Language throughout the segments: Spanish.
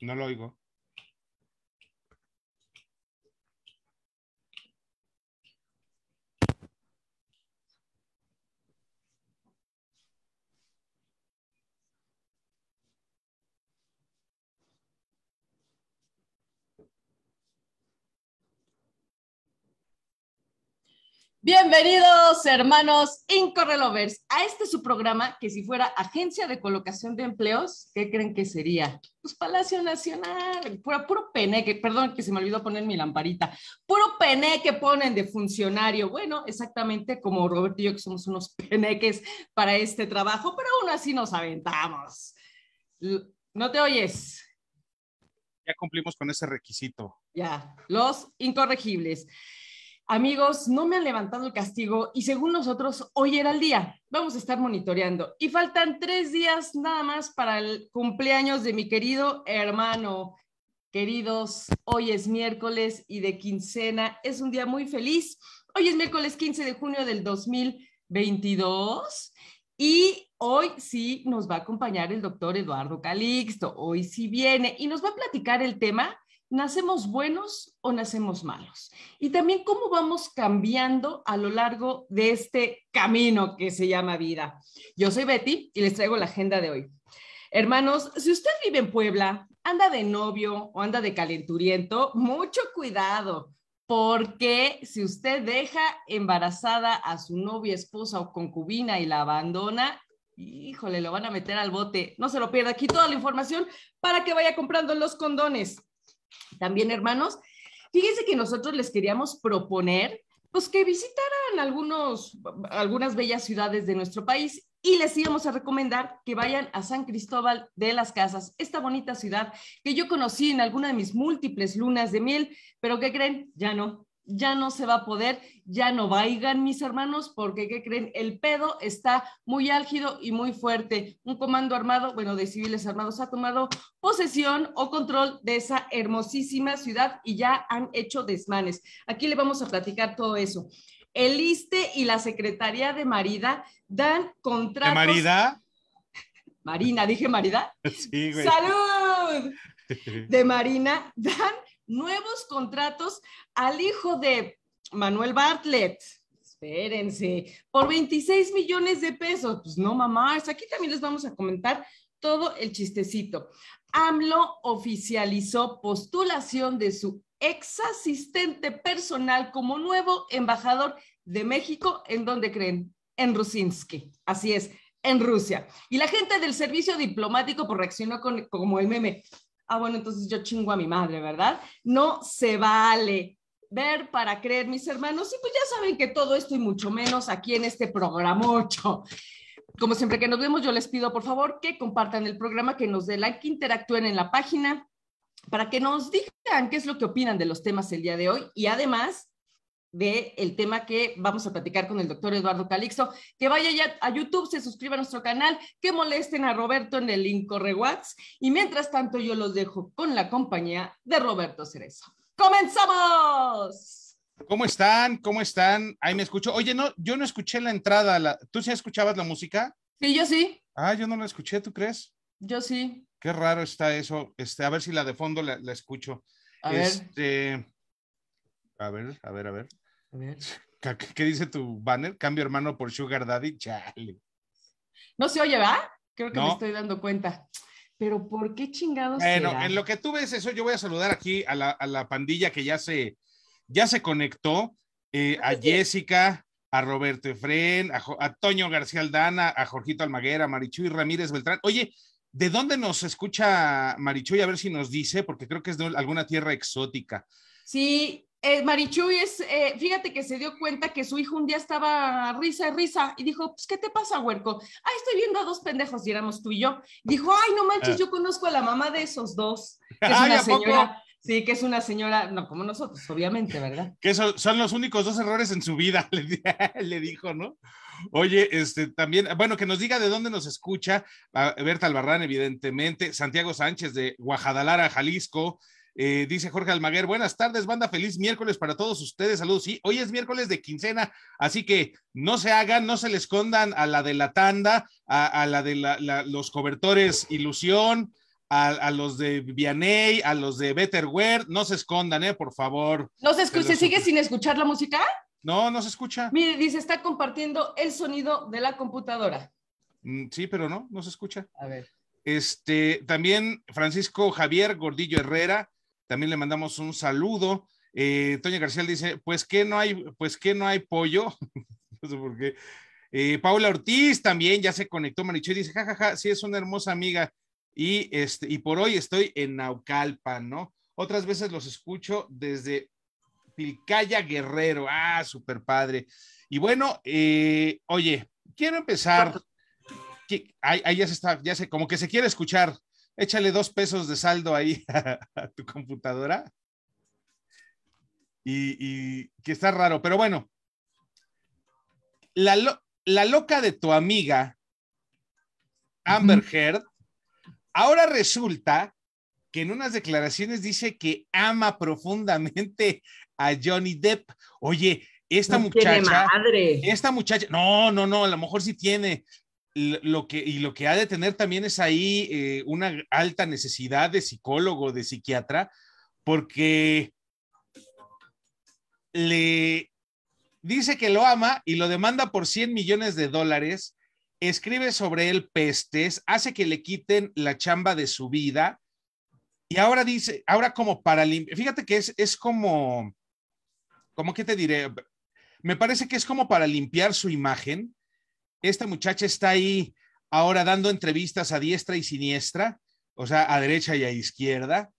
No lo oigo. Bienvenidos, hermanos Incorrelovers, a este su programa que si fuera agencia de colocación de empleos, ¿qué creen que sería? Pues Palacio Nacional, puro, puro peneque, perdón que se me olvidó poner mi lamparita, puro peneque ponen de funcionario. Bueno, exactamente como Roberto y yo que somos unos peneques para este trabajo, pero aún así nos aventamos. ¿No te oyes? Ya cumplimos con ese requisito. Ya, los incorregibles. Amigos, no me han levantado el castigo y según nosotros, hoy era el día. Vamos a estar monitoreando. Y faltan tres días nada más para el cumpleaños de mi querido hermano. Queridos, hoy es miércoles y de quincena. Es un día muy feliz. Hoy es miércoles 15 de junio del 2022 y hoy sí nos va a acompañar el doctor Eduardo Calixto. Hoy sí viene y nos va a platicar el tema ¿Nacemos buenos o nacemos malos? Y también cómo vamos cambiando a lo largo de este camino que se llama vida. Yo soy Betty y les traigo la agenda de hoy. Hermanos, si usted vive en Puebla, anda de novio o anda de calenturiento, mucho cuidado, porque si usted deja embarazada a su novia, esposa o concubina y la abandona, híjole, lo van a meter al bote. No se lo pierda. Aquí toda la información para que vaya comprando los condones. También, hermanos, fíjense que nosotros les queríamos proponer, pues que visitaran algunos, algunas bellas ciudades de nuestro país y les íbamos a recomendar que vayan a San Cristóbal de las Casas, esta bonita ciudad que yo conocí en alguna de mis múltiples lunas de miel, pero que creen, ya no, ya no se va a poder, ya no vayan mis hermanos, porque ¿qué creen? El pedo está muy álgido y muy fuerte. Un comando armado, bueno, de civiles armados ha tomado posesión o control de esa hermosísima ciudad y ya han hecho desmanes. Aquí le vamos a platicar todo eso. El ISTE y la Secretaría de Marida dan contratos. ¿De Marida? Marina, dije Marida. ¡Salud! De Marina dan nuevos contratos al hijo de Manuel Bartlett. Espérense, por 26 millones de pesos. Pues no, mamá, aquí también les vamos a comentar todo el chistecito. AMLO oficializó postulación de su ex asistente personal como nuevo embajador de México, ¿en dónde creen? En Rusinsky, Así es, en Rusia. Y la gente del servicio diplomático por pues reaccionó con, como el meme ah, bueno, entonces yo chingo a mi madre, ¿verdad? No se vale ver para creer, mis hermanos. Y pues ya saben que todo esto y mucho menos aquí en este programa 8. Como siempre que nos vemos, yo les pido por favor que compartan el programa, que nos den like, que interactúen en la página, para que nos digan qué es lo que opinan de los temas el día de hoy y además de el tema que vamos a platicar con el doctor Eduardo Calixto. Que vaya ya a YouTube, se suscriba a nuestro canal, que molesten a Roberto en el link Incorrewatts. Y mientras tanto, yo los dejo con la compañía de Roberto Cerezo. ¡Comenzamos! ¿Cómo están? ¿Cómo están? Ahí me escucho. Oye, no, yo no escuché la entrada. La... ¿Tú sí escuchabas la música? Sí, yo sí. Ah, yo no la escuché, ¿tú crees? Yo sí. Qué raro está eso. Este, a ver si la de fondo la, escucho. este... A ver, a ver, a ver. A ver. ¿Qué dice tu banner? Cambio hermano por Sugar Daddy. Chale. No se oye, ¿verdad? Creo que me estoy dando cuenta. Pero ¿por qué chingados? Bueno, en lo que tú ves eso, yo voy a saludar aquí a la, pandilla que ya se, ya se conectó, eh, a Jessica, a Roberto Efren, a, Toño García Aldana, a Jorgito Almaguera, a Marichuy Ramírez Beltrán. Oye, ¿de dónde nos escucha Marichuy? A ver si nos dice, porque creo que es de alguna tierra exótica. Sí, eh, Marichuy es, eh, fíjate que se dio cuenta que su hijo un día estaba risa y risa y dijo, pues, ¿qué te pasa, huerco? Ah, estoy viendo a dos pendejos, y tú y yo. Dijo, ay, no manches, ah. yo conozco a la mamá de esos dos, que es una señora. Sí, que es una señora, no como nosotros, obviamente, ¿verdad? Que son, son los únicos dos errores en su vida, le, dijo, ¿no? Oye, este también, bueno, que nos diga de dónde nos escucha, Berta Albarrán, evidentemente, Santiago Sánchez de Guajadalara, Jalisco, eh, dice Jorge Almaguer, buenas tardes, banda, feliz miércoles para todos ustedes, saludos. Sí, hoy es miércoles de quincena, así que no se hagan, no se le escondan a la de la tanda, a, la de los cobertores Ilusión, a, los de Vianey, a los de Betterware, no se escondan, eh, por favor. ¿No se, escucha, sigue sin escuchar la música? No, no se escucha. Mire, dice, está compartiendo el sonido de la computadora. Mm, sí, pero no, no se escucha. A ver. Este, también Francisco Javier Gordillo Herrera, también le mandamos un saludo. Eh, Toña García dice, pues que no hay, pues que no hay pollo. no sé por qué. Eh, Paula Ortiz también ya se conectó, Marichuy y dice, jajaja, ja, sí, es una hermosa amiga. Y, este, y por hoy estoy en Naucalpan, ¿no? Otras veces los escucho desde Pilcaya Guerrero. Ah, súper padre. Y bueno, eh, oye, quiero empezar. Ahí, ya se está, ya sé, como que se quiere escuchar échale dos pesos de saldo ahí a, tu computadora. Y, que está raro, pero bueno. La, loca de tu amiga, Amber Heard, ahora resulta que en unas declaraciones dice que ama profundamente a Johnny Depp. Oye, esta muchacha. Esta muchacha, no, no, no, a lo mejor sí tiene, lo que, y lo que ha de tener también es ahí eh, una alta necesidad de psicólogo, de psiquiatra, porque le dice que lo ama y lo demanda por 100 millones de dólares, escribe sobre él pestes, hace que le quiten la chamba de su vida y ahora dice, ahora como para limpiar, fíjate que es, es como, como que te diré, me parece que es como para limpiar su imagen esta muchacha está ahí ahora dando entrevistas a diestra y siniestra, o sea, a derecha y a izquierda,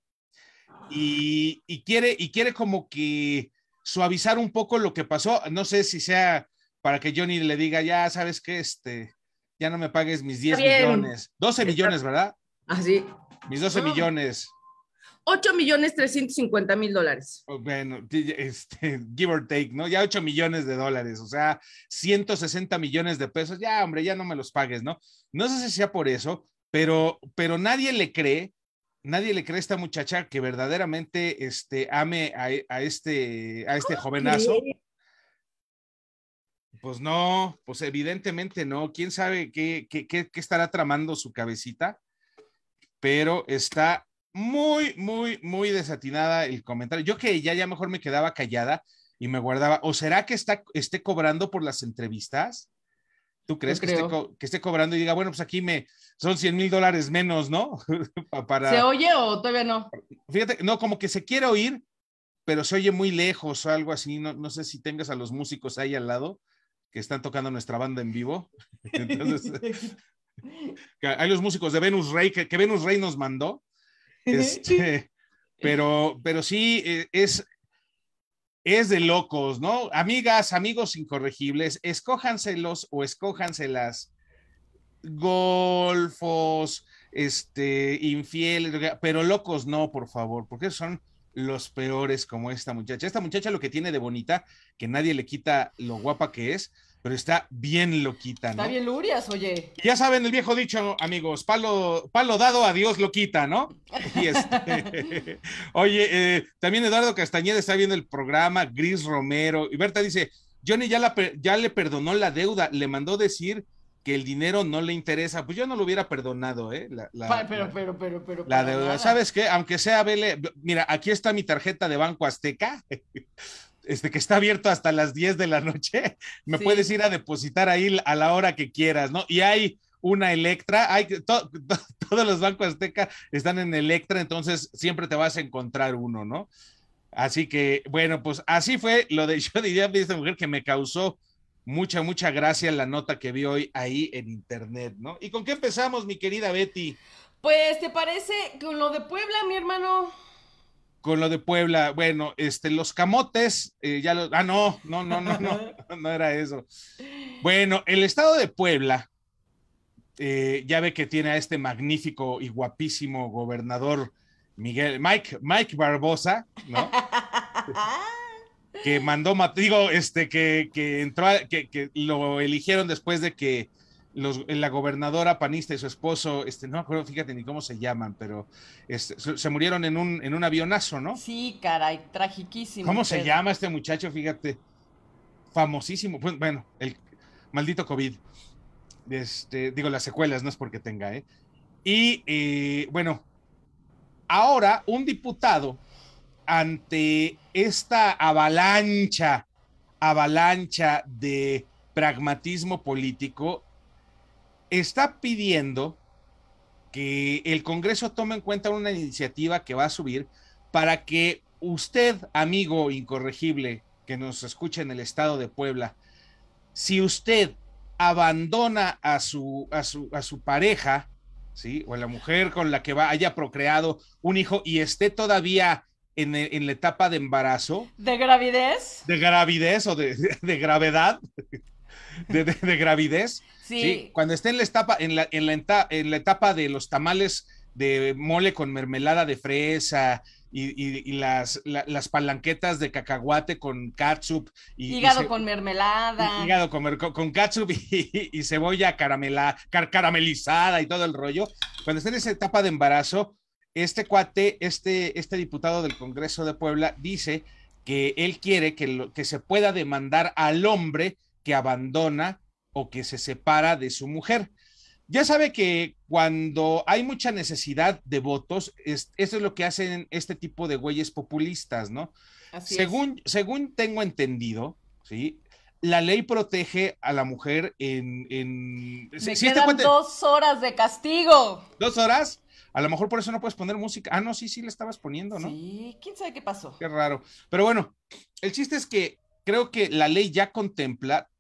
y, quiere, y quiere como que suavizar un poco lo que pasó. No sé si sea para que Johnny le diga, ya sabes que este, ya no me pagues mis 10 millones, 12 millones, ¿verdad? Así. Ah, mis 12 millones. 8 millones 350 mil dólares. Oh, bueno, este, give or take, ¿no? Ya 8 millones de dólares, o sea, 160 millones de pesos, ya, hombre, ya no me los pagues, ¿no? No sé si sea por eso, pero, pero nadie le cree, nadie le cree a esta muchacha que verdaderamente este, ame a, este, a este jovenazo. Pues no, pues evidentemente no. ¿Quién sabe qué, qué, qué estará tramando su cabecita? Pero está muy, muy, muy desatinada el comentario. Yo que ya, ya mejor me quedaba callada y me guardaba. ¿O será que está, esté cobrando por las entrevistas? ¿Tú crees que esté, que esté, cobrando y diga, bueno, pues aquí me son 100 mil dólares menos, ¿no? ¿Se oye o todavía no? Fíjate, no, como que se quiere oír, pero se oye muy lejos o algo así. No, no sé si tengas a los músicos ahí al lado que están tocando nuestra banda en vivo. Entonces, hay los músicos de Venus Rey, que Venus Rey nos mandó este, pero, pero sí, eh, es, es de locos, ¿no? Amigas, amigos incorregibles, escójanselos o escójanselas. Golfos, este, infieles, pero locos no, por favor, porque son los peores como esta muchacha. Esta muchacha lo que tiene de bonita, que nadie le quita lo guapa que es, pero está bien loquita, ¿no? Está bien lurias, oye. ya saben el viejo dicho, amigos, palo, palo dado a Dios lo quita, ¿no? Este, oye, eh, también Eduardo Castañeda está viendo el programa, Gris Romero, y Berta dice, Johnny ya, ya le perdonó la deuda, le mandó decir que el dinero no le interesa, pues yo no lo hubiera perdonado, ¿eh? La, pero, pero, pero, pero, La deuda, ¿sabes qué? Aunque sea, vele, mira, aquí está mi tarjeta de Banco Azteca, este, que está abierto hasta las 10 de la noche, me puedes ir a depositar ahí a la hora que quieras, ¿no? Y hay una Electra, hay, todos los bancos azteca están en Electra, entonces siempre te vas a encontrar uno, ¿no? Así que, bueno, pues así fue lo de yo diría de esta mujer que me causó mucha, mucha gracia la nota que vi hoy ahí en internet, ¿no? ¿Y con qué empezamos, mi querida Betty? Pues, ¿te parece con lo de Puebla, mi hermano? con lo de Puebla, bueno, este, los camotes, eh, ya los, ah, no, no, no, no, no, no era eso. Bueno, el estado de Puebla, eh, ya ve que tiene a este magnífico y guapísimo gobernador Miguel, Mike, Mike Barbosa, ¿no? que mandó, digo, este, que, que entró, que, que lo eligieron después de que eh, la gobernadora panista y su esposo, este, no me acuerdo, fíjate ni cómo se llaman, pero este, se murieron en un, avionazo, ¿no? Sí, caray, tragiquísimo. ¿Cómo se llama este muchacho? Fíjate, famosísimo. Pues, bueno, el maldito COVID. Este, digo, las secuelas, no es porque tenga, ¿eh? Y eh, bueno, ahora un diputado ante esta avalancha, avalancha de pragmatismo político está pidiendo que el Congreso tome en cuenta una iniciativa que va a subir para que usted, amigo incorregible que nos escucha en el estado de Puebla, si usted abandona a su, a su, pareja, ¿sí? o a la mujer con la que va, haya procreado un hijo y esté todavía en, la etapa de embarazo. De gravidez. De gravidez o de gravedad de, de, gravidez. Sí. Cuando esté en la, etapa, en, la, en, la etapa de los tamales de mole con mermelada de fresa, y, las, las, palanquetas de cacahuate con catsup. Y, hígado con mermelada. Hígado con, con y, cebolla caramela, caramelizada y todo el rollo. Cuando esté en esa etapa de embarazo, este cuate, este, este diputado del Congreso de Puebla dice que él quiere que, lo, que se pueda demandar al hombre que abandona o que se separa de su mujer. Ya sabe que cuando hay mucha necesidad de votos, es, eso es lo que hacen este tipo de güeyes populistas, ¿no? según, según tengo entendido, ¿sí? La ley protege a la mujer en... en Me quedan dos horas de castigo. ¿Dos horas? A lo mejor por eso no puedes poner música. Ah, no, sí, sí le estabas poniendo, ¿no? Sí, quién sabe qué pasó. Qué raro. Pero bueno, el chiste es que creo que la ley ya contempla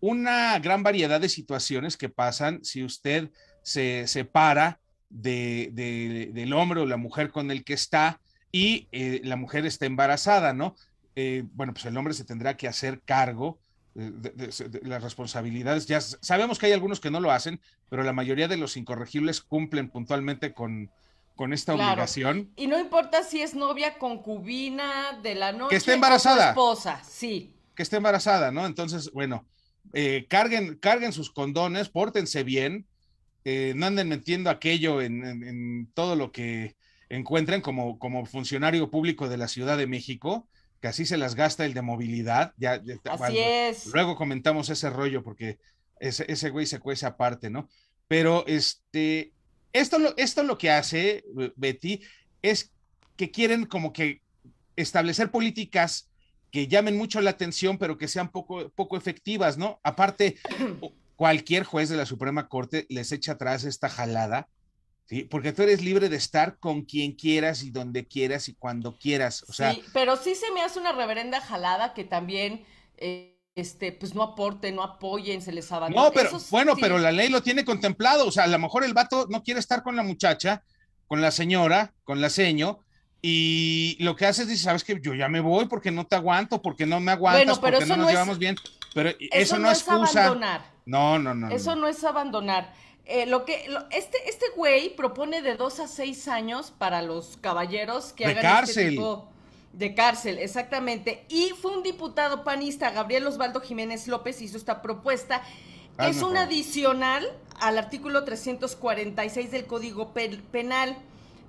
una gran variedad de situaciones que pasan si usted se separa del hombre o la mujer con el que está y eh, la mujer está embarazada, ¿no? Eh, bueno, pues el hombre se tendrá que hacer cargo eh, de, las responsabilidades. Ya sabemos que hay algunos que no lo hacen, pero la mayoría de los incorregibles cumplen puntualmente con, con esta obligación. Y no importa si es novia, concubina de la noche. Que esté embarazada. esposa, sí. Que esté embarazada, ¿no? Entonces, bueno, eh, carguen, carguen sus condones, pórtense bien, eh, no anden metiendo aquello en, todo lo que encuentren como, como funcionario público de la Ciudad de México, que así se las gasta el de movilidad. Ya, así es. Luego comentamos ese rollo porque ese, ese güey se cuece aparte, ¿no? Pero este, esto, lo, esto lo que hace eh, Betty es que quieren como que establecer políticas que llamen mucho la atención, pero que sean poco, poco efectivas, ¿no? Aparte, cualquier juez de la Suprema Corte les echa atrás esta jalada, ¿sí? Porque tú eres libre de estar con quien quieras y donde quieras y cuando quieras, o sea... Sí, pero sí se me hace una reverenda jalada que también... Eh, este, pues no aporte, no apoyen, se les abandona. No, pero bueno, pero la ley lo tiene contemplado. O sea, a lo mejor el vato no quiere estar con la muchacha, con la señora, con la seño, y lo que haces es, dice, sabes que yo ya me voy porque no te aguanto, porque no me aguantas, porque no nos llevamos bien. Pero eso, no, es abandonar. No, no, no. Eso no, es abandonar. Eh, lo que este este güey propone de dos a seis años para los caballeros que de hagan este cárcel. Este tipo de cárcel, exactamente. Y fue un diputado panista, Gabriel Osvaldo Jiménez López, hizo esta propuesta. es un adicional al artículo 346 del Código Penal.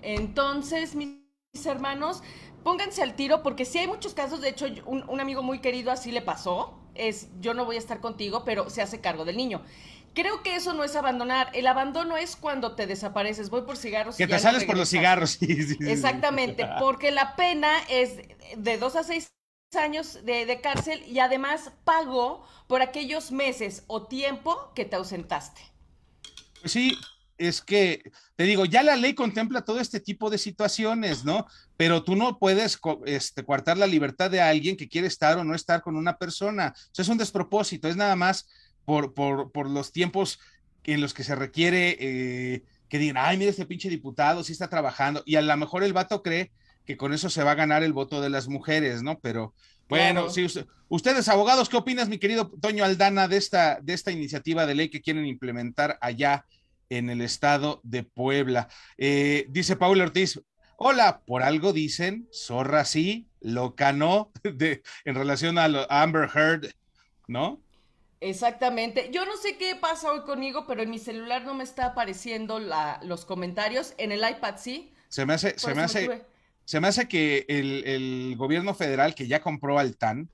Entonces, hermanos, pónganse al tiro porque si hay muchos casos, de hecho un, amigo muy querido así le pasó, es yo no voy a estar contigo, pero se hace cargo del niño. Creo que eso no es abandonar, el abandono es cuando te desapareces, voy por cigarros. Que te sales por los cigarros, sí, Exactamente, porque la pena es de dos a seis años de, de cárcel y además pago por aquellos meses o tiempo que te ausentaste. Pues sí, es que, te digo, ya la ley contempla todo este tipo de situaciones, ¿no? Pero tú no puedes este, coartar la libertad de alguien que quiere estar o no estar con una persona. Eso es un despropósito, es nada más por, los tiempos en los que se requiere eh, que digan, ay, mire este pinche diputado, sí está trabajando. Y a lo mejor el vato cree que con eso se va a ganar el voto de las mujeres, ¿no? Pero bueno, ustedes abogados, ¿qué opinas, mi querido Toño Aldana, de esta, de esta iniciativa de ley que quieren implementar allá en el estado de Puebla. Eh, dice Paula Ortiz, hola, por algo dicen, zorra sí, loca no, de, en relación a, Amber Heard, ¿no? Exactamente. Yo no sé qué pasa hoy conmigo, pero en mi celular no me está apareciendo los comentarios. En el iPad sí. Se me hace, se me hace, se me hace que el, el, gobierno federal que ya compró al TAN,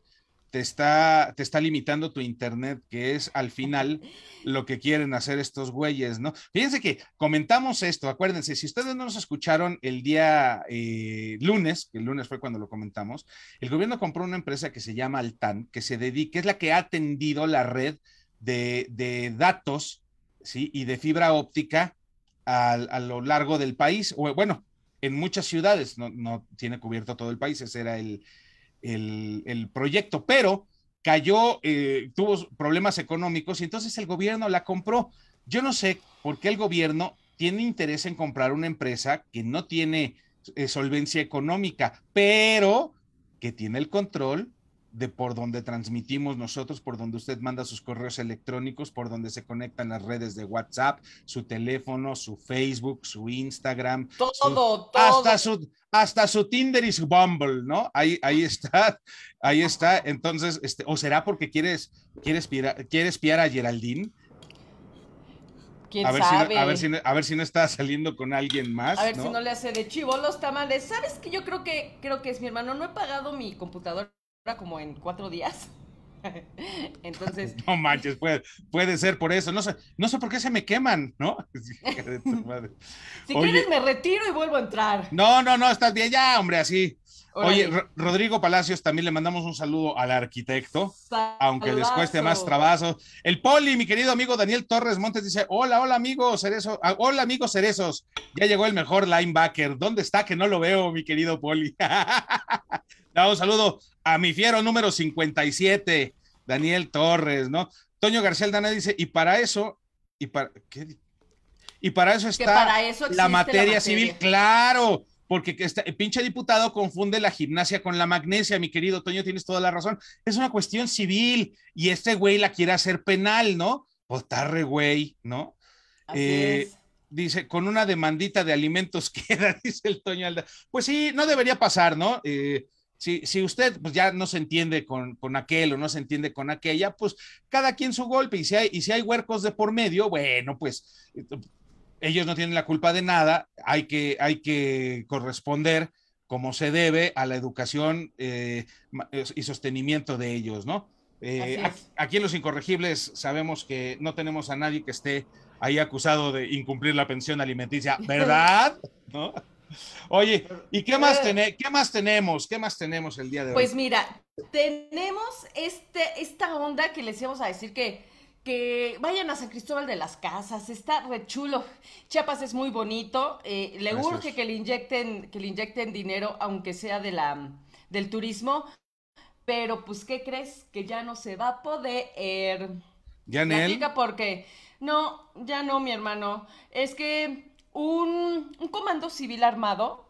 te está, te está limitando tu internet, que es al final lo que quieren hacer estos güeyes, ¿no? Fíjense que comentamos esto, acuérdense, si ustedes no nos escucharon el día eh, lunes, que el lunes fue cuando lo comentamos, el gobierno compró una empresa que se llama Altan, que se dedica, es la que ha atendido la red de, datos, ¿sí? Y de fibra óptica a, lo largo del país, o bueno, en muchas ciudades, no, no tiene cubierto todo el país, ese era el, el, proyecto, pero cayó, eh, tuvo problemas económicos y entonces el gobierno la compró. Yo no sé por qué el gobierno tiene interés en comprar una empresa que no tiene eh, solvencia económica, pero que tiene el control de por donde transmitimos nosotros, por donde usted manda sus correos electrónicos, por donde se conectan las redes de WhatsApp, su teléfono, su Facebook, su Instagram. Todo, todo. Hasta su, hasta Tinder y su Bumble, ¿no? Ahí, ahí está, ahí está. Entonces, este, o será porque quieres, quieres, quieres a Geraldine. a ver Si no, a, ver si está saliendo con alguien más. A ver si no le hace de chivo los tamales. ¿Sabes que Yo creo que, creo que es mi hermano. No he pagado mi computadora como en cuatro días. Entonces. No manches, puede, puede ser por eso. No sé, no sé por qué se me queman, ¿no? si quieres, me retiro y vuelvo a entrar. No, no, no, estás bien ya, hombre, así. Oye, Rodrigo Palacios, también le mandamos un saludo al arquitecto, aunque les cueste más trabajo. El Poli, mi querido amigo Daniel Torres Montes dice, hola, hola amigos Cerezo, ah, hola amigos Cerezos, ya llegó el mejor linebacker, ¿dónde está que no lo veo, mi querido Poli? damos un saludo a mi fiero número 57, Daniel Torres, ¿no? Toño García Aldana dice, y para eso, y para, ¿qué? Y para eso está la, materia civil, claro, porque este, el pinche diputado confunde la gimnasia con la magnesia, mi querido Toño, tienes toda la razón. Es una cuestión civil y este güey la quiere hacer penal, ¿no? Potarre, güey, ¿no? Eh, dice, con una demandita de alimentos queda, dice el Toño Alda. Pues sí, no debería pasar, ¿no? Eh, si, si, usted pues ya no se entiende con, con, aquel o no se entiende con aquella, pues cada quien su golpe. Y si hay, y si hay huercos de por medio, bueno, pues ellos no tienen la culpa de nada, hay que, hay que corresponder como se debe a la educación eh, y sostenimiento de ellos, ¿no? Eh, aquí en Los Incorregibles sabemos que no tenemos a nadie que esté ahí acusado de incumplir la pensión alimenticia, ¿verdad? ¿No? Oye, ¿y qué más, eh, qué más tenemos? ¿Qué más tenemos el día de pues hoy? Pues mira, tenemos este, esta onda que les íbamos a decir que, que vayan a San Cristóbal de las Casas, está re chulo. Chiapas es muy bonito, eh, le urge que le inyecten, que le inyecten dinero, aunque sea de la, del turismo. Pero, pues, ¿qué crees? Que ya no se va a poder. Ya porque. No, ya no, mi hermano. Es que un, comando civil armado,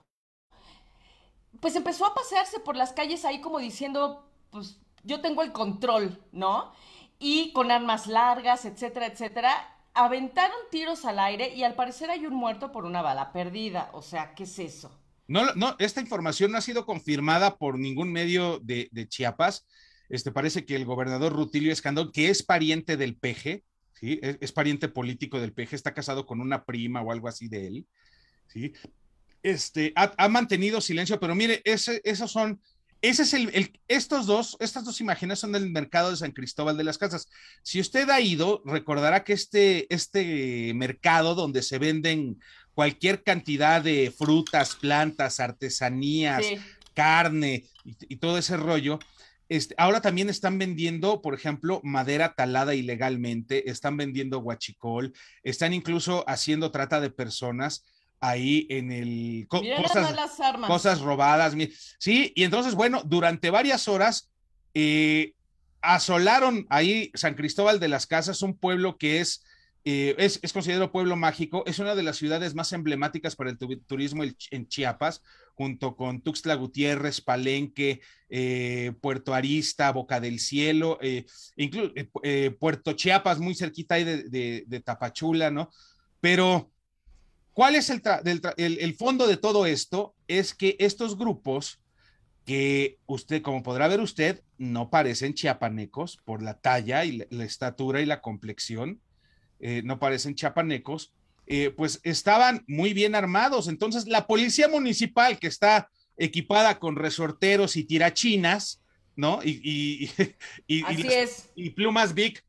pues empezó a pasearse por las calles ahí como diciendo, pues yo tengo el control, ¿no? Y con armas largas, etcétera, etcétera, aventaron tiros al aire y al parecer hay un muerto por una bala perdida. O sea, ¿qué es eso? No, no, esta información no ha sido confirmada por ningún medio de, de Chiapas. Este, parece que el gobernador Rutilio Escandón, que es pariente del PG, e-, es, pariente político del PG, está casado con una prima o algo así de él, ¿sí? Este, ha, mantenido silencio, pero mire, ese, esos son, ese es el, estos dos, estas dos imágenes son del mercado de San Cristóbal de las Casas. Si usted ha ido, recordará que este, este mercado donde se venden cualquier cantidad de frutas, plantas, artesanías, carne y, todo ese rollo, este, ahora también están vendiendo, por ejemplo, madera talada ilegalmente, están vendiendo guachicol, están incluso haciendo trata de personas ahí en el... cosas, cosas robadas. Sí, y entonces, bueno, durante varias horas eh, asolaron ahí San Cristóbal de las Casas, un pueblo que es, eh, es, es, considerado pueblo mágico, es una de las ciudades más emblemáticas para el turismo en Chiapas, junto con Tuxtla Gutiérrez, Palenque, eh, Puerto Arista, Boca del Cielo, eh, eh, Puerto Chiapas, muy cerquita ahí de, Tapachula, ¿no? Pero, ¿cuál es el, fondo de todo esto? Es que estos grupos que usted, como podrá ver usted, no parecen chiapanecos por la talla y la, estatura y la complexión, no parecen chiapanecos, eh, pues estaban muy bien armados. Entonces, la policía municipal que está equipada con resorteros y tirachinas, ¿no? Y, y, plumas big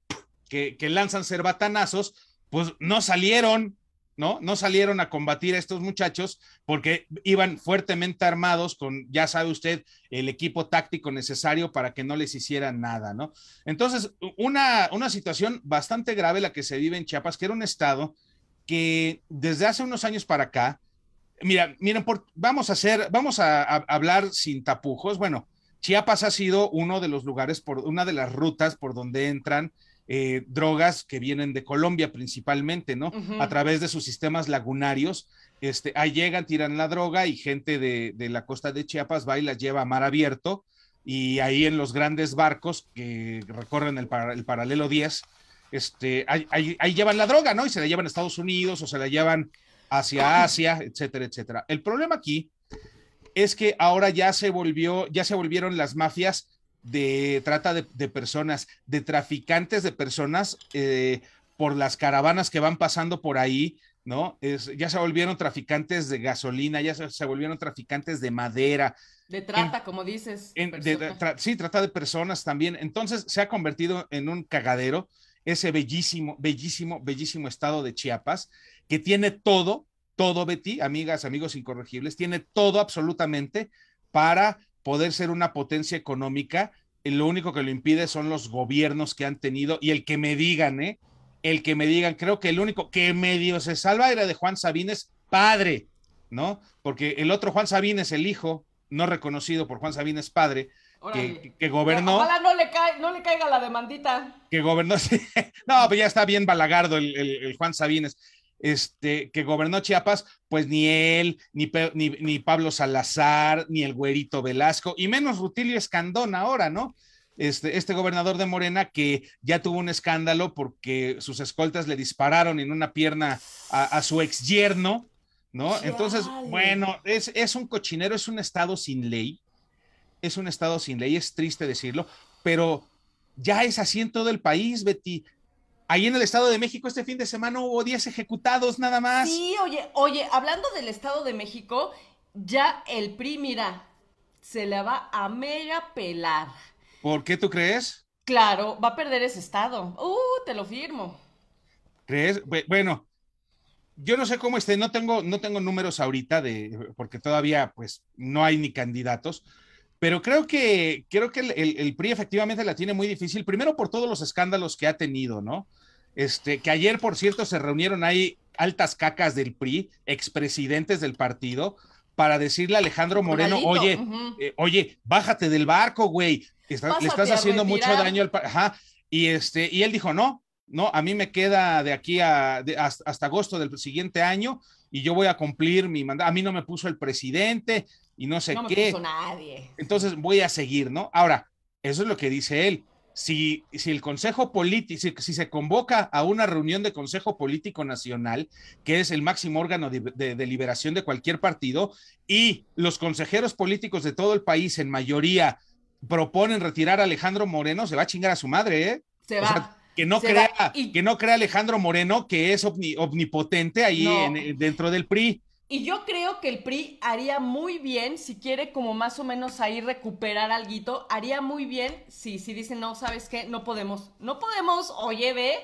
que, lanzan cerbatanazos, pues no salieron, ¿no? No salieron a combatir a estos muchachos porque iban fuertemente armados con, ya sabe usted, el equipo táctico necesario para que no les hicieran nada, ¿no? Entonces, una, una situación bastante grave la que se vive en Chiapas, que era un estado que desde hace unos años para acá, mira, miren, por, vamos a hacer, vamos a, hablar sin tapujos. Bueno, Chiapas ha sido uno de los lugares, por una de las rutas por donde entran eh, drogas que vienen de Colombia principalmente, ¿no? A través de sus sistemas lagunarios. Este, ahí llegan, tiran la droga y gente de, de la costa de Chiapas va y la lleva a mar abierto y ahí en los grandes barcos que recorren el, el paralelo 10, este, ahí, llevan la droga, ¿no? Y se la llevan a Estados Unidos o se la llevan hacia Asia, etcétera, etcétera. El problema aquí es que ahora ya se volvió, ya se volvieron las mafias de trata de, personas, de traficantes de personas eh, por las caravanas que van pasando por ahí, ¿no? Es, ya se volvieron traficantes de gasolina, ya se, se volvieron traficantes de madera. De trata, como dices. sí, trata de personas también. Entonces se ha convertido en un cagadero ese bellísimo, bellísimo, bellísimo estado de Chiapas, que tiene todo, todo, Betty, amigas, amigos incorregibles, tiene todo absolutamente para poder ser una potencia económica. lo único que lo impide son los gobiernos que han tenido y el que me digan, ¿eh? El que me digan, creo que el único que medio se salva era de Juan Sabines, padre, ¿no? Porque el otro Juan Sabines, el hijo, no reconocido por Juan Sabines, padre, que, gobernó. no le, caiga la demandita. Que gobernó. no, pues ya está bien balagardo el, Juan Sabines. Este, que gobernó Chiapas, pues ni él, ni, ni, Pablo Salazar, ni el güerito Velasco, y menos Rutilio Escandón ahora, ¿no? Este, este gobernador de Morena que ya tuvo un escándalo porque sus escoltas le dispararon en una pierna a, su ex yerno, ¿no? Entonces, bueno, es, es un cochinero, es un estado sin ley, es un estado sin ley, es triste decirlo, pero ya es así en todo el país, Betty. Ahí en el Estado de México este fin de semana hubo 10 ejecutados nada más. Sí, oye, oye, hablando del Estado de México, ya el PRI, mira, se la va a mega pelar. ¿Por qué tú crees? Claro, va a perder ese estado. Uh, te lo firmo. ¿Crees? Bueno, yo no sé cómo esté, no tengo, no tengo números ahorita de, porque todavía pues no hay ni candidatos, pero creo que, creo que el, PRI efectivamente la tiene muy difícil, primero por todos los escándalos que ha tenido, ¿no? Este, que ayer, por cierto, se reunieron ahí altas cacas del PRI, expresidentes del partido, para decirle a Alejandro Moreno, oye, eh, oye, bájate del barco, güey, le estás haciendo mucho daño al... Ajá. Y, este, y él dijo, no, no, a mí me queda de aquí a, hasta, hasta agosto del siguiente año y yo voy a cumplir mi mandato. A mí no me puso el presidente, y no sé no qué. nadie. Entonces voy a seguir, ¿no? Ahora, eso es lo que dice él. Si, si el Consejo Político, si, se convoca a una reunión de Consejo Político Nacional, que es el máximo órgano de deliberación de, cualquier partido, y los consejeros políticos de todo el país en mayoría proponen retirar a Alejandro Moreno, se va a chingar a su madre, ¿eh? Se va. que no, crea, que no crea Alejandro Moreno, que es omnipotente ahí dentro del PRI. Y yo creo que el PRI haría muy bien, si quiere como más o menos ahí recuperar algo, haría muy bien si, si dicen, no, ¿sabes qué? No podemos, no podemos, oye, ve.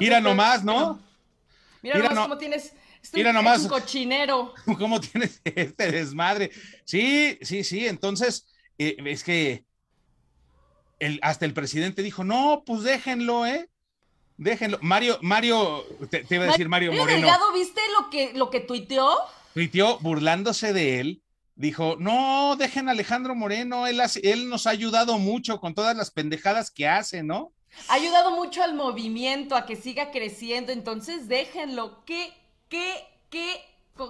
mira nomás, ¿no? Mira, nomás cómo tienes... Estoy mira Un cochinero. ¿Cómo tienes este desmadre? Sí, sí, sí. Entonces, eh, es que el, hasta el presidente dijo, no, pues déjenlo, ¿eh? Déjenlo. Mario, Mario, te, iba a decir Mario Moreno. Delgado, ¿viste lo que, lo que tuiteó? Tuiteó burlándose de él. Dijo, no, dejen a Alejandro Moreno, él, él nos ha ayudado mucho con todas las pendejadas que hace, ¿no? Ha ayudado mucho al movimiento, a que siga creciendo, entonces déjenlo. ¿Qué, qué, qué,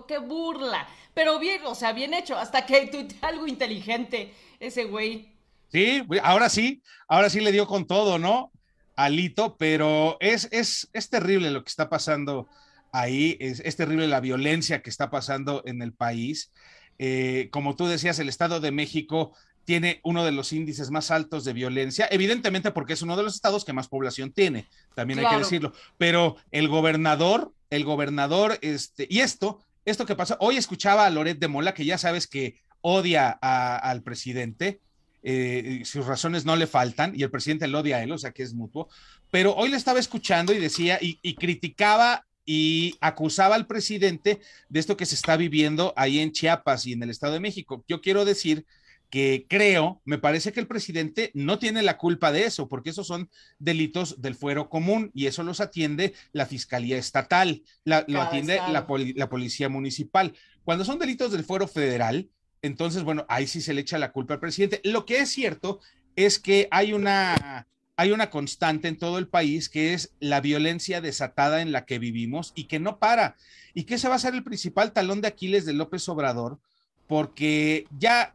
qué burla? Pero bien, o sea, bien hecho, hasta que tuitea algo inteligente ese güey. Sí, ahora sí, ahora sí le dio con todo, ¿no? Alito, pero es, es, terrible lo que está pasando ahí, es, terrible la violencia que está pasando en el país. Eh, como tú decías, el Estado de México tiene uno de los índices más altos de violencia, evidentemente porque es uno de los estados que más población tiene, también hay que decirlo, pero el gobernador, el gobernador, este, y esto, esto que pasó, hoy escuchaba a Loret de Mola, que ya sabes que odia al presidente, eh, sus razones no le faltan y el presidente lo odia a él, o sea que es mutuo. Pero hoy le estaba escuchando y decía y, criticaba y acusaba al presidente de esto que se está viviendo ahí en Chiapas y en el Estado de México. Yo quiero decir que creo, me parece que el presidente no tiene la culpa de eso, porque esos son delitos del fuero común y eso los atiende la Fiscalía Estatal, lo atiende la Policía Municipal. Cuando son delitos del fuero federal, entonces, bueno, ahí sí se le echa la culpa al presidente. Lo que es cierto es que hay una, hay una constante en todo el país que es la violencia desatada en la que vivimos y que no para. Y que ese va a ser el principal talón de Aquiles de López Obrador, porque ya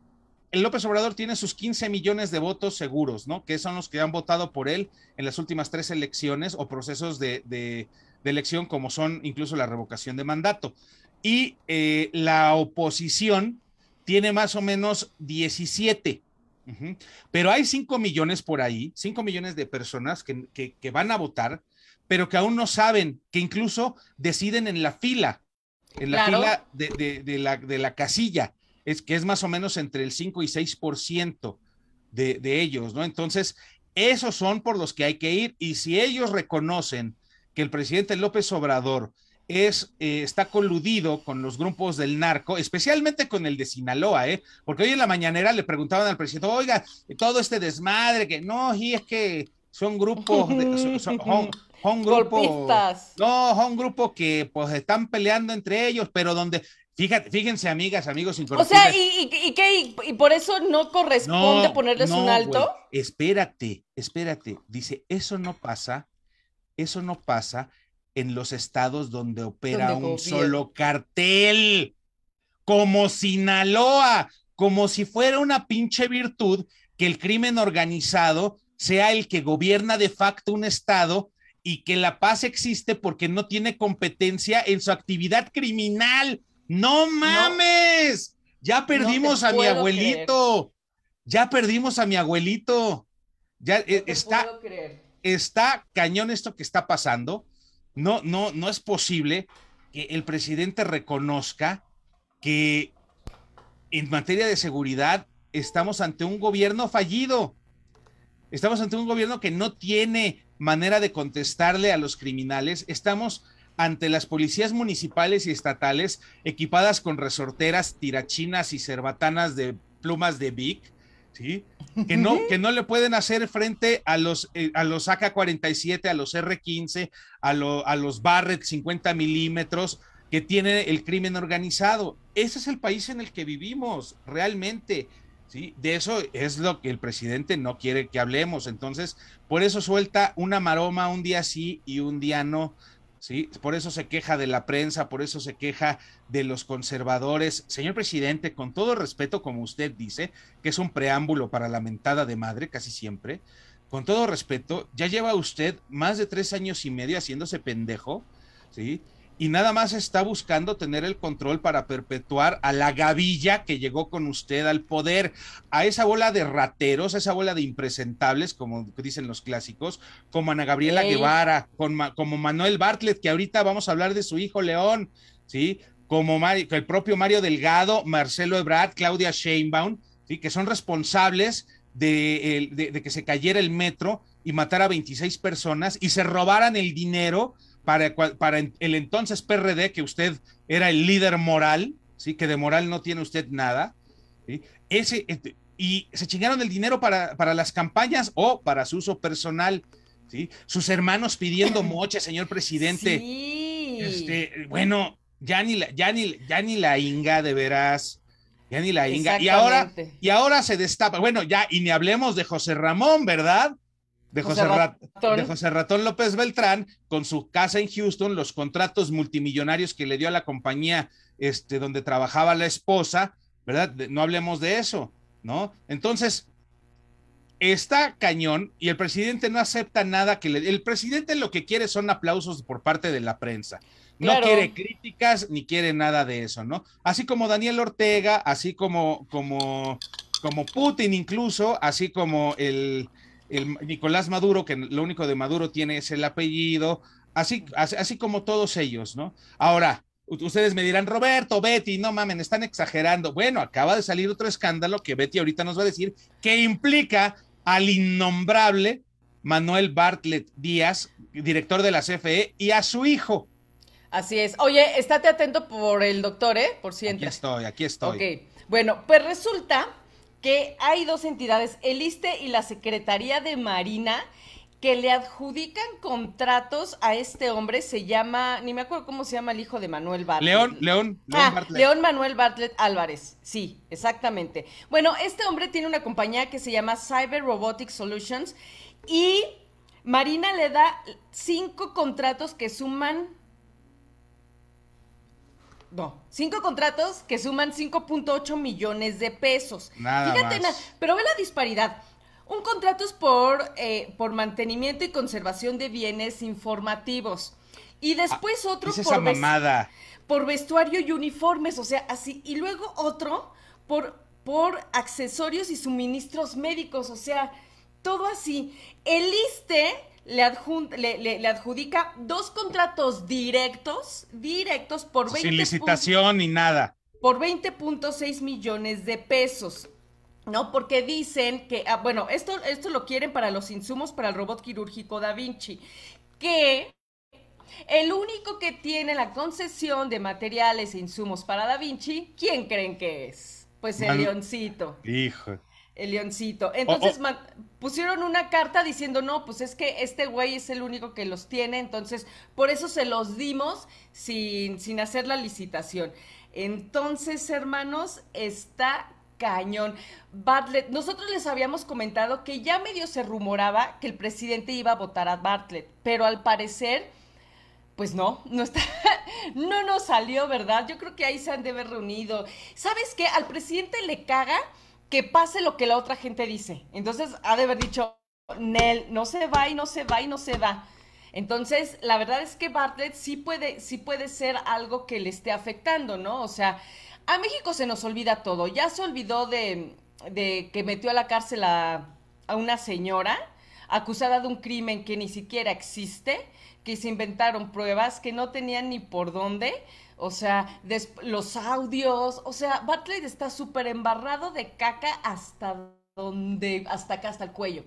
el López Obrador tiene sus 15 millones de votos seguros, ¿no? Que son los que han votado por él en las últimas tres elecciones o procesos de, elección, como son incluso la revocación de mandato. Y eh, la oposición, tiene más o menos 17. Pero hay 5 millones por ahí, 5 millones de personas que, van a votar, pero que aún no saben, que incluso deciden en la fila, en la fila de, la, de, la, casilla, es que es más o menos entre el 5 y 6% ciento de ellos, ¿no? Entonces, esos son por los que hay que ir y si ellos reconocen que el presidente López Obrador es, eh, está coludido con los grupos del narco, especialmente con el de Sinaloa, ¿eh? porque hoy en la mañanera le preguntaban al presidente, oiga, todo este desmadre, que no, y es que son grupos, son, grupos, no, son grupos que pues están peleando entre ellos, pero donde Fíjate, fíjense, amigas, amigos O sea, ¿y, y, y, por eso no corresponde ponerles un alto? Espérate, espérate. Dice, eso no pasa, eso no pasa en los estados donde opera un solo cartel, como Sinaloa, como si fuera una pinche virtud que el crimen organizado sea el que gobierna de facto un estado y que la paz existe porque no tiene competencia en su actividad criminal. No mames, ya perdimos a mi abuelito, ya perdimos a mi abuelito, ya está, está cañón esto que está pasando no, no, no es posible que el presidente reconozca que en materia de seguridad estamos ante un gobierno fallido. Estamos ante un gobierno que no tiene manera de contestarle a los criminales. Estamos ante las policías municipales y estatales equipadas con resorteras, tirachinas y cerbatanas de plumas de Vic que no, que no le pueden hacer frente a los, eh, a los AK-47, a los R-15, a, a los Barrett 50 milímetros que tiene el crimen organizado. Ese es el país en el que vivimos realmente. ¿sí? De eso es lo que el presidente no quiere que hablemos. Entonces, por eso suelta una maroma un día sí y un día no. ¿sí? Por eso se queja de la prensa, por eso se queja de los conservadores. Señor presidente, con todo respeto, como usted dice, que es un preámbulo para la mentada de madre casi siempre, con todo respeto, ya lleva usted más de tres años y medio haciéndose pendejo, ¿sí? y nada más está buscando tener el control para perpetuar a la gavilla que llegó con usted al poder, a esa bola de rateros, a esa bola de impresentables, como dicen los clásicos, como Ana Gabriela Guevara, como Manuel Bartlett, que ahorita vamos a hablar de su hijo León, ¿sí? Como el propio Mario Delgado, Marcelo Ebrard, Claudia Sheinbaum, ¿sí? Que son responsables de, de que se cayera el metro y matara a 26 personas y se robaran el dinero para, para el entonces PRD, que usted era el líder moral, ¿sí? que de moral no tiene usted nada, Ese, este, y se chingaron el dinero para, las campañas o para su uso personal. ¿sí? Sus hermanos pidiendo moche, señor presidente. Este, bueno, ya ni, la, ya, ya ni la inga de veras. Ya ni la inga. Y ahora, y ahora se destapa. Bueno, ya, y ni hablemos de José Ramón, ¿verdad? de José, Ratón. López Beltrán, con su casa en Houston, los contratos multimillonarios que le dio a la compañía este, donde trabajaba la esposa, ¿verdad? no hablemos de eso, ¿no? Entonces, está cañón y el presidente no acepta nada que le... El presidente lo que quiere son aplausos por parte de la prensa. No quiere críticas ni quiere nada de eso, ¿no? Así como Daniel Ortega, así como, como, como Putin incluso, así como el, el Nicolás Maduro, que lo único de Maduro tiene es el apellido, así, así, como todos ellos, ¿no? Ahora, ustedes me dirán, Roberto, Betty, no mamen, están exagerando. Bueno, acaba de salir otro escándalo que Betty ahorita nos va a decir, que implica al innombrable Manuel Bartlett Díaz, director de la CFE, y a su hijo. Así es. Oye, estate atento por el doctor, ¿eh? Por si Aquí estoy, aquí estoy. Ok. Bueno, pues resulta que hay dos entidades, el ISTE y la Secretaría de Marina, que le adjudican contratos a este hombre, se llama, ni me acuerdo cómo se llama el hijo de Manuel Bartlett. León, León, León ah, León Manuel Bartlett Álvarez, sí, exactamente. Bueno, este hombre tiene una compañía que se llama Cyber Robotic Solutions y Marina le da cinco contratos que suman no, cinco contratos que suman 5.8 millones de pesos. Nada Fíjate, más. pero ve la disparidad. Un contrato es por, eh, por mantenimiento y conservación de bienes informativos. Y después ah, otro por, mamada. por vestuario y uniformes, o sea, así. Y luego otro por, por accesorios y suministros médicos, o sea, todo así. El ISTE le, le, le, adjudica dos contratos directos, directos por 20 Sin licitación ni nada. Por 20.6 millones de pesos. ¿no? Porque dicen que, ah, bueno, esto, esto lo quieren para los insumos para el robot quirúrgico Da Vinci, que el único que tiene la concesión de materiales e insumos para Da Vinci, ¿quién creen que es? Pues el leoncito. Hijo. El leoncito. Entonces pusieron una carta diciendo, no, pues es que este güey es el único que los tiene, entonces por eso se los dimos sin, sin hacer la licitación. Entonces, hermanos, está cañón. Bartlett, nosotros les habíamos comentado que ya medio se rumoraba que el presidente iba a votar a Bartlett, pero al parecer, pues no, no está, no nos salió, ¿verdad? Yo creo que ahí se han de haber reunido. ¿Sabes qué? Al presidente le caga que pase lo que la otra gente dice. Entonces, ha de haber dicho, Nel, no se va y no se va y no se va. Entonces, la verdad es que Bartlett sí puede, sí puede ser algo que le esté afectando, ¿no? O sea, a México se nos olvida todo. Ya se olvidó de, que metió a la cárcel a, a una señora acusada de un crimen que ni siquiera existe, que se inventaron pruebas que no tenían ni por dónde o sea, los audios, o sea, Bartlett está súper embarrado de caca hasta donde, hasta acá, hasta el cuello.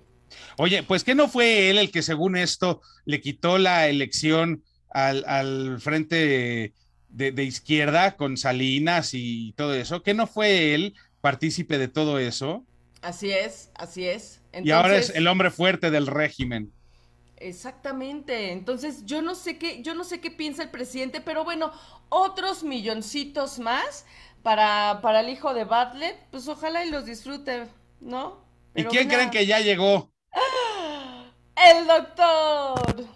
Oye, pues que no fue él el que según esto le quitó la elección al, frente de, izquierda con Salinas y todo eso, que no fue él partícipe de todo eso. Así es, así es. Y ahora es el hombre fuerte del régimen. Exactamente. Entonces, yo no sé qué, yo no sé qué piensa el presidente, pero bueno, otros milloncitos más para, para el hijo de Bartlett, pues ojalá y los disfrute, ¿no? ¿Y quién creen que ya llegó? ¡Ah! El doctor.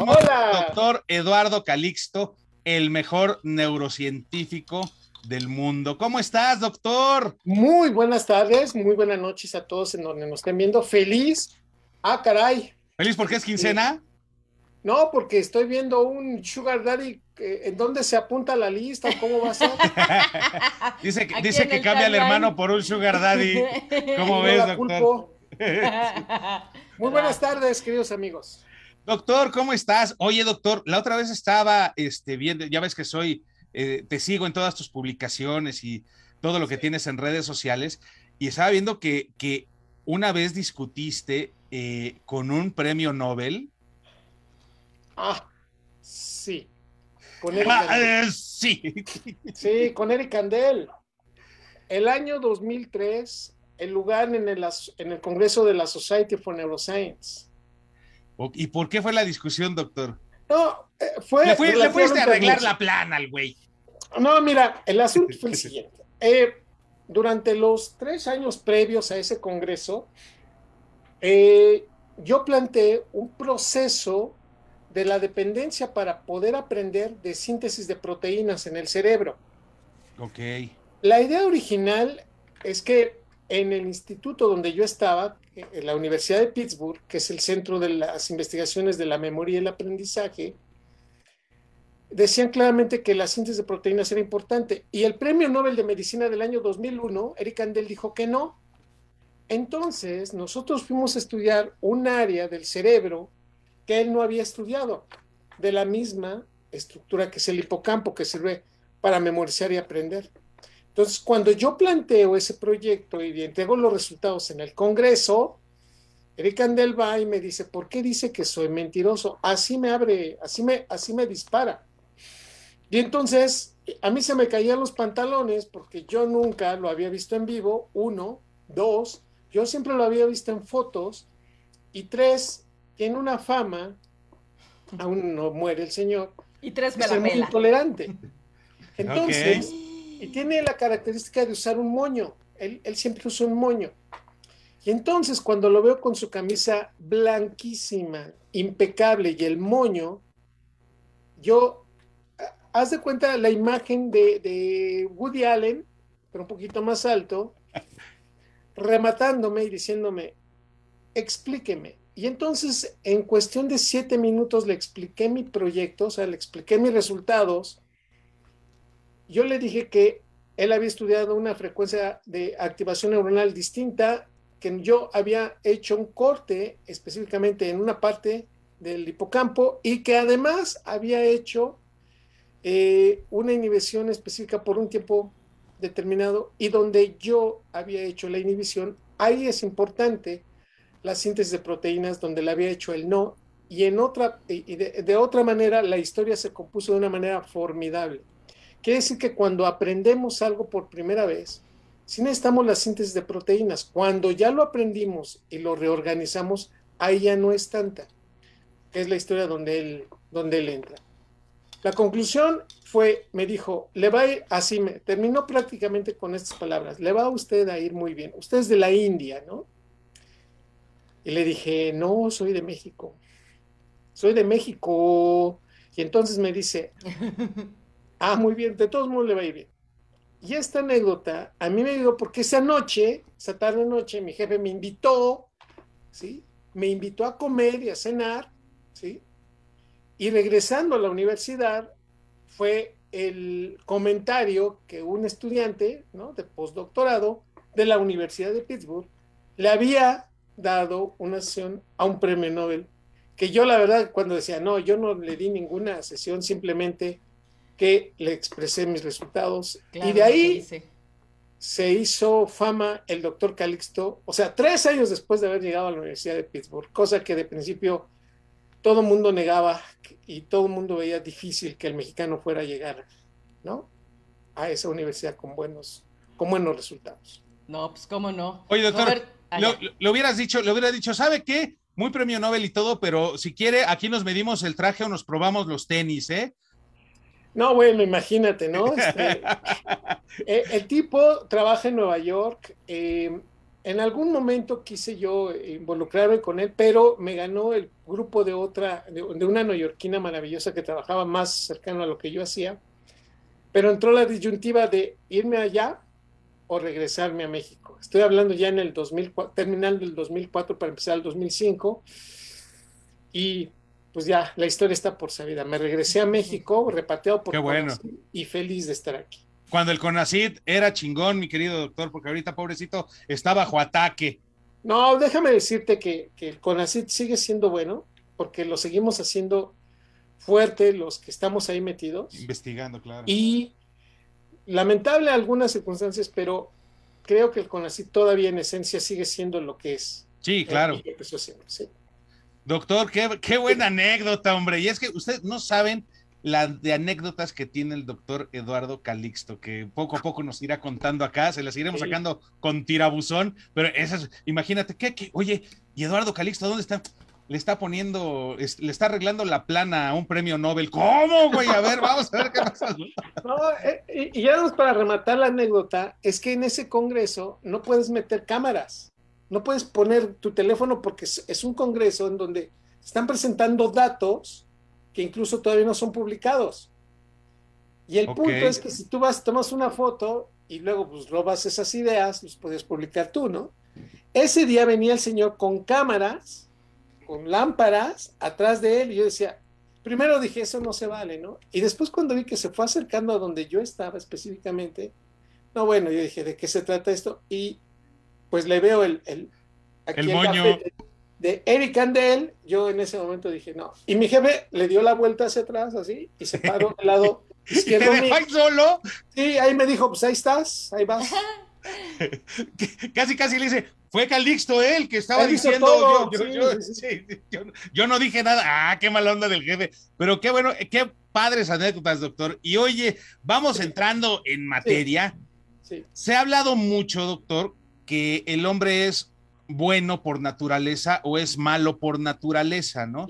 Hola. Doctor Eduardo Calixto, el mejor neurocientífico del mundo. ¿Cómo estás, doctor? Muy buenas tardes, muy buenas noches a todos en donde nos estén viendo. Feliz Ah, caray. ¿Feliz porque es quincena? No, porque estoy viendo un Sugar Daddy. Eh, ¿En dónde se apunta la lista? ¿Cómo va a ser? dice que, dice que cambia al hermano por un Sugar Daddy. ¿Cómo ves, doctor? Muy buenas tardes, queridos amigos. Doctor, ¿cómo estás? Oye, doctor, la otra vez estaba este, viendo, ya ves que soy, eh, te sigo en todas tus publicaciones y todo lo que tienes en redes sociales, y estaba viendo que, que una vez discutiste eh, con un premio Nobel? Ah, sí. Con ah, eh, sí. sí, con Eric Andel El año 2003, el lugar en el, en el Congreso de la Society for Neuroscience. ¿Y por qué fue la discusión, doctor? No, eh, fue. Le, fuiste a arreglar la plana al güey. No, mira, el asunto fue el siguiente. durante los tres años previos a ese congreso, eh, yo planteé un proceso de la dependencia para poder aprender de síntesis de proteínas en el cerebro. La idea original es que en el instituto donde yo estaba, en la Universidad de Pittsburgh, que es el centro de las investigaciones de la memoria y el aprendizaje, decían claramente que la síntesis de proteínas era importante. Y el premio Nobel de Medicina del año 2001, Eric Andel dijo que no, entonces, nosotros fuimos a estudiar un área del cerebro que él no había estudiado, de la misma estructura que es el hipocampo, que sirve para memorizar y aprender. Entonces, cuando yo planteo ese proyecto y entrego los resultados en el Congreso, Eric Andel va y me dice, ¿por qué dice que soy mentiroso? Así me abre, así me, así me dispara. Y entonces a mí se me caían los pantalones porque yo nunca lo había visto en vivo, uno, dos, yo siempre lo había visto en fotos. Y tres, tiene una fama, aún no muere el señor. Y tres, me es muy intolerante. Entonces, y tiene la característica de usar un moño. Él, siempre usa un moño. Y entonces, cuando lo veo con su camisa blanquísima, impecable y el moño, yo, ah, haz de cuenta la imagen de, de Woody Allen, pero un poquito más alto, rematándome y diciéndome, explíqueme. Y entonces, en cuestión de siete minutos, le expliqué mi proyecto, o sea, le expliqué mis resultados. Yo le dije que él había estudiado una frecuencia de activación neuronal distinta, que yo había hecho un corte específicamente en una parte del hipocampo y que además había hecho eh, una inhibición específica por un tiempo determinado y donde yo había hecho la inhibición, ahí es importante la síntesis de proteínas donde la había hecho el no y en otra y de, otra manera la historia se compuso de una manera formidable. Quiere decir que cuando aprendemos algo por primera vez, si necesitamos la síntesis de proteínas, cuando ya lo aprendimos y lo reorganizamos, ahí ya no es tanta, es la historia donde él, donde él entra. La conclusión fue, me dijo, le va a ir, así me terminó prácticamente con estas palabras, le va a usted a ir muy bien, usted es de la India, ¿no? Y le dije, no, soy de México, soy de México. Y entonces me dice, ah, muy bien, de todos modos le va a ir bien. Y esta anécdota a mí me dio porque esa noche, esa tarde noche, mi jefe me invitó, ¿sí? Me invitó a comer y a cenar, ¿sí? Y regresando a la universidad, fue el comentario que un estudiante de postdoctorado de la Universidad de Pittsburgh le había dado una sesión a un premio Nobel, que yo la verdad cuando decía, no, yo no le di ninguna sesión, simplemente que le expresé mis resultados. y de ahí se hizo fama el doctor Calixto, o sea, tres años después de haber llegado a la Universidad de Pittsburgh, cosa que de principio todo el mundo negaba y todo el mundo veía difícil que el mexicano fuera a llegar, ¿no? A esa universidad con buenos, con buenos resultados. No, pues cómo no. Oye, doctor, lo, hubieras dicho, lo hubiera dicho, ¿sabe qué? Muy premio Nobel y todo, pero si quiere, aquí nos medimos el traje o nos probamos los tenis, ¿eh? No, bueno, imagínate, ¿no? Este, eh, el tipo trabaja en Nueva York, eh, en algún momento quise yo involucrarme con él, pero me ganó el grupo de otra, de, una neoyorquina maravillosa que trabajaba más cercano a lo que yo hacía. Pero entró la disyuntiva de irme allá o regresarme a México. Estoy hablando ya en el 2004, terminando el 2004 para empezar el 2005. Y pues ya, la historia está por sabida. Me regresé a México, repateado por todos y feliz de estar aquí cuando el CONACID era chingón, mi querido doctor, porque ahorita, pobrecito, está bajo ataque. No, déjame decirte que, el CONACID sigue siendo bueno, porque lo seguimos haciendo fuerte los que estamos ahí metidos. Investigando, claro. Y lamentable algunas circunstancias, pero creo que el Conacid todavía en esencia sigue siendo lo que es. Sí, eh, claro. Doctor, qué, buena anécdota, hombre. Y es que ustedes no saben la de anécdotas que tiene el doctor Eduardo Calixto, que poco a poco nos irá contando acá, se las iremos sacando con tirabuzón, pero esas, imagínate, ¿qué, Oye, ¿y Eduardo Calixto dónde está? Le está poniendo, le está arreglando la plana a un premio Nobel. ¿Cómo, güey? A ver, vamos a ver qué pasa. No, eh, y ya para rematar la anécdota, es que en ese congreso no puedes meter cámaras, no puedes poner tu teléfono porque es un congreso en donde están presentando datos que incluso todavía no son publicados. Y el punto es que si tú vas, tomas una foto y luego pues, robas esas ideas, los pues, puedes publicar tú, ¿no? Ese día venía el señor con cámaras, con lámparas atrás de él y yo decía, primero dije, eso no se vale, ¿no? Y después cuando vi que se fue acercando a donde yo estaba específicamente, no, bueno, yo dije, ¿de qué se trata esto? Y pues le veo el... El, moño de Eric Andel, yo en ese momento dije no. Y mi jefe le dio la vuelta hacia atrás, así, y se paró del lado izquierdo. ¿Y te ahí solo? Sí, ahí me dijo, pues ahí estás, ahí vas. casi, casi le dice, fue Calixto él que estaba diciendo, yo, no dije nada, ah, qué mala onda del jefe, pero qué bueno, eh, qué padres anécdotas, doctor. Y oye, vamos entrando en materia. Se ha hablado mucho, doctor, que el hombre es bueno por naturaleza o es malo por naturaleza, ¿no?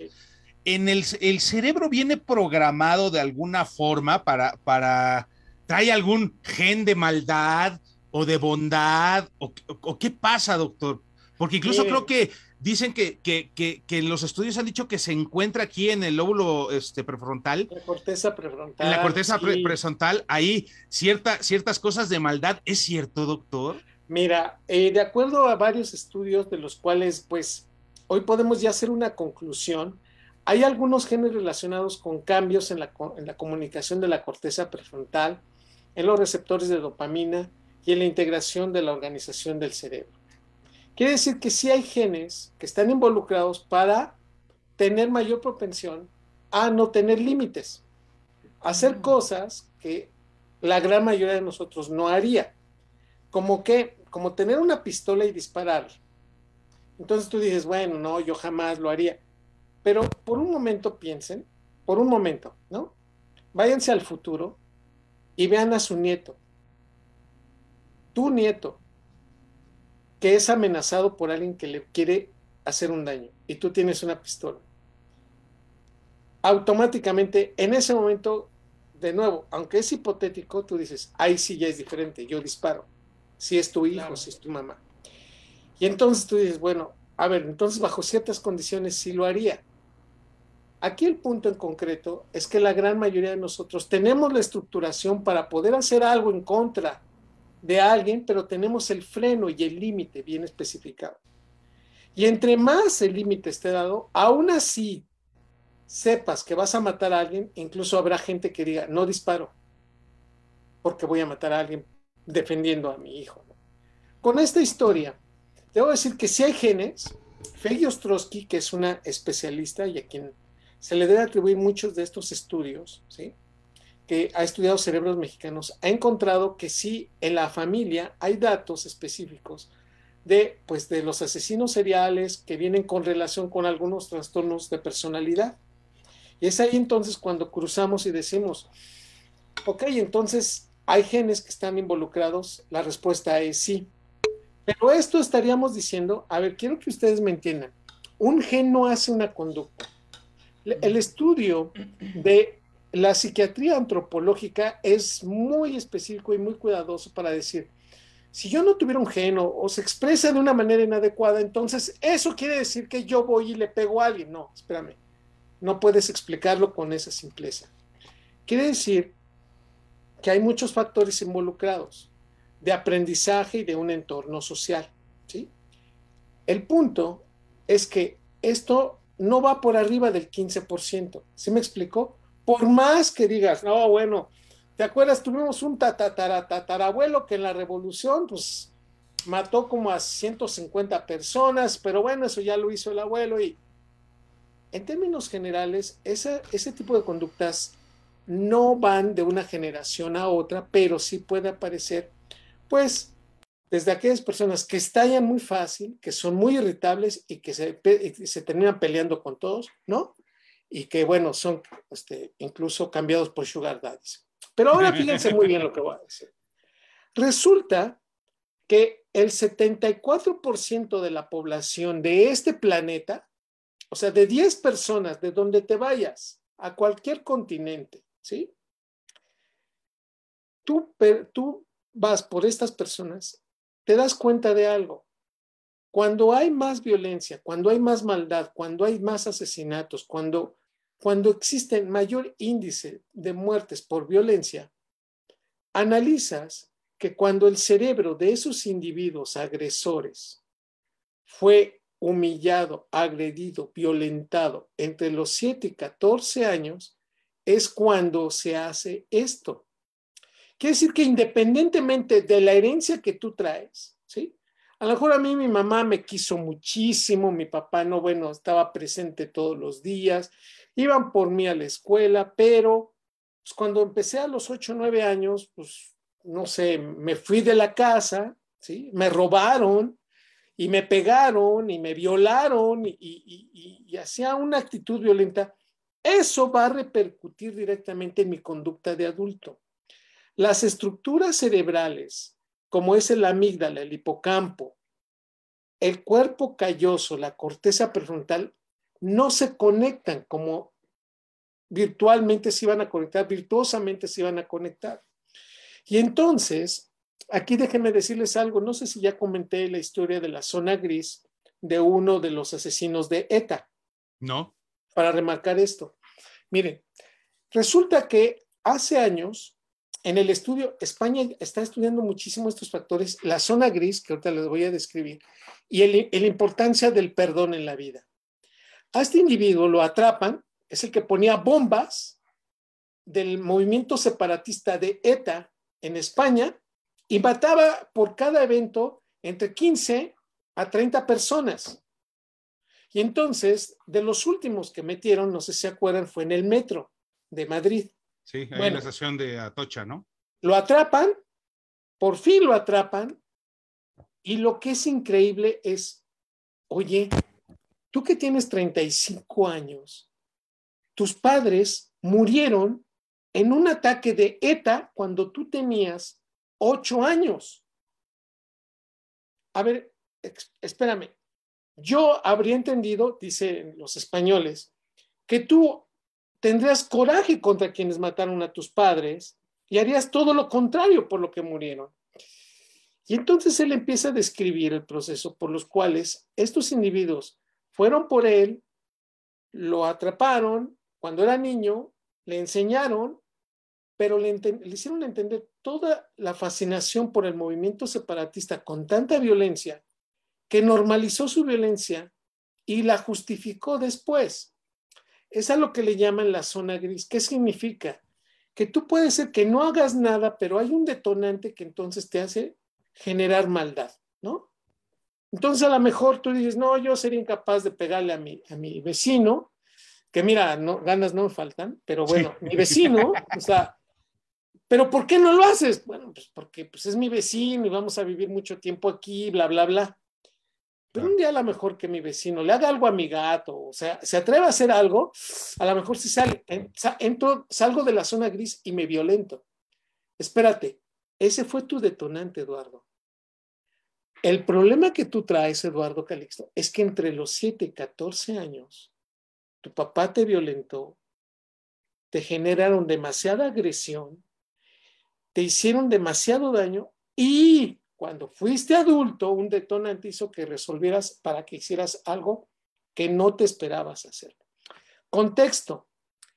En el, el, cerebro viene programado de alguna forma para, para, trae algún gen de maldad o de bondad, o, qué pasa, doctor? Porque incluso creo que dicen que, que, que, que, los estudios han dicho que se encuentra aquí en el lóbulo este, prefrontal. La corteza prefrontal. En la corteza prefrontal, ahí cierta, ciertas cosas de maldad. ¿Es cierto, doctor? Mira, eh, de acuerdo a varios estudios de los cuales pues hoy podemos ya hacer una conclusión, hay algunos genes relacionados con cambios en la, en la comunicación de la corteza prefrontal, en los receptores de dopamina y en la integración de la organización del cerebro. Quiere decir que sí hay genes que están involucrados para tener mayor propensión a no tener límites, hacer mm. cosas que la gran mayoría de nosotros no haría, como que como tener una pistola y disparar. Entonces tú dices, bueno, no, yo jamás lo haría. Pero por un momento piensen, por un momento, ¿no? Váyanse al futuro y vean a su nieto, tu nieto, que es amenazado por alguien que le quiere hacer un daño y tú tienes una pistola. Automáticamente, en ese momento, de nuevo, aunque es hipotético, tú dices, ahí sí ya es diferente, yo disparo si es tu hijo, si es tu mamá. Y entonces tú dices, bueno, a ver, entonces bajo ciertas condiciones sí lo haría. Aquí el punto en concreto es que la gran mayoría de nosotros tenemos la estructuración para poder hacer algo en contra de alguien, pero tenemos el freno y el límite bien especificado. Y entre más el límite esté dado, aún así sepas que vas a matar a alguien, incluso habrá gente que diga, no disparo, porque voy a matar a alguien defendiendo a mi hijo. Con esta historia, debo decir que si hay genes, Feli Ostrowski, que es una especialista y a quien se le debe atribuir muchos de estos estudios, ¿sí? que ha estudiado cerebros mexicanos, ha encontrado que sí, en la familia hay datos específicos de, pues, de los asesinos seriales que vienen con relación con algunos trastornos de personalidad. Y es ahí entonces cuando cruzamos y decimos, ok, entonces ¿Hay genes que están involucrados? La respuesta es sí. Pero esto estaríamos diciendo, a ver, quiero que ustedes me entiendan, un gen no hace una conducta. El estudio de la psiquiatría antropológica es muy específico y muy cuidadoso para decir, si yo no tuviera un gen o, se expresa de una manera inadecuada, entonces eso quiere decir que yo voy y le pego a alguien. No, espérame, no puedes explicarlo con esa simpleza. Quiere decir que hay muchos factores involucrados de aprendizaje y de un entorno social. El punto es que esto no va por arriba del 15%. ¿Se me explicó? Por más que digas, no, bueno, ¿te acuerdas? Tuvimos un tatataratatarabuelo que en la revolución, pues, mató como a 150 personas, pero bueno, eso ya lo hizo el abuelo y... En términos generales, ese tipo de conductas no van de una generación a otra, pero sí puede aparecer, pues, desde aquellas personas que estallan muy fácil, que son muy irritables y que se, terminan peleando con todos, ¿no? Y que, bueno, son este, incluso cambiados por sugar Pero ahora fíjense muy bien lo que voy a decir. Resulta que el 74% de la población de este planeta, o sea, de 10 personas, de donde te vayas, a cualquier continente, ¿sí? Tú, vas por estas personas, te das cuenta de algo. Cuando hay más violencia, cuando hay más maldad, cuando hay más asesinatos, cuando, cuando existe mayor índice de muertes por violencia, analizas que cuando el cerebro de esos individuos agresores fue humillado, agredido, violentado entre los 7 y 14 años, es cuando se hace esto. Quiere decir que independientemente de la herencia que tú traes, ¿sí? A lo mejor a mí mi mamá me quiso muchísimo, mi papá no, bueno, estaba presente todos los días, iban por mí a la escuela, pero pues, cuando empecé a los ocho o años, pues no sé, me fui de la casa, ¿sí? Me robaron y me pegaron y me violaron y, y hacía una actitud violenta eso va a repercutir directamente en mi conducta de adulto. Las estructuras cerebrales, como es el amígdala, el hipocampo, el cuerpo calloso, la corteza prefrontal, no se conectan como virtualmente se iban a conectar, virtuosamente se iban a conectar. Y entonces, aquí déjenme decirles algo, no sé si ya comenté la historia de la zona gris de uno de los asesinos de ETA. No para remarcar esto. Miren, resulta que hace años, en el estudio, España está estudiando muchísimo estos factores, la zona gris, que ahorita les voy a describir, y la importancia del perdón en la vida. A este individuo lo atrapan, es el que ponía bombas del movimiento separatista de ETA en España y mataba por cada evento entre 15 a 30 personas. Y entonces, de los últimos que metieron, no sé si se acuerdan, fue en el metro de Madrid. Sí, en la estación de Atocha, ¿no? Lo atrapan, por fin lo atrapan, y lo que es increíble es, oye, tú que tienes 35 años, tus padres murieron en un ataque de ETA cuando tú tenías 8 años. A ver, espérame, yo habría entendido, dicen los españoles, que tú tendrías coraje contra quienes mataron a tus padres y harías todo lo contrario por lo que murieron. Y entonces él empieza a describir el proceso por los cuales estos individuos fueron por él, lo atraparon cuando era niño, le enseñaron, pero le, le hicieron entender toda la fascinación por el movimiento separatista con tanta violencia que normalizó su violencia y la justificó después. Es a lo que le llaman la zona gris. ¿Qué significa? Que tú puedes ser que no hagas nada, pero hay un detonante que entonces te hace generar maldad, ¿no? Entonces a lo mejor tú dices, no, yo sería incapaz de pegarle a mi, a mi vecino, que mira, ganas no me faltan, pero bueno, mi vecino, o sea, pero ¿por qué no lo haces? Bueno, pues porque pues es mi vecino y vamos a vivir mucho tiempo aquí, bla, bla, bla. Pero un día a lo mejor que mi vecino le haga algo a mi gato, o sea, se atreve a hacer algo, a lo mejor si sale, entro, salgo de la zona gris y me violento. Espérate, ese fue tu detonante, Eduardo. El problema que tú traes, Eduardo Calixto, es que entre los 7 y 14 años, tu papá te violentó, te generaron demasiada agresión, te hicieron demasiado daño y cuando fuiste adulto, un detonante hizo que resolvieras para que hicieras algo que no te esperabas hacer. Contexto.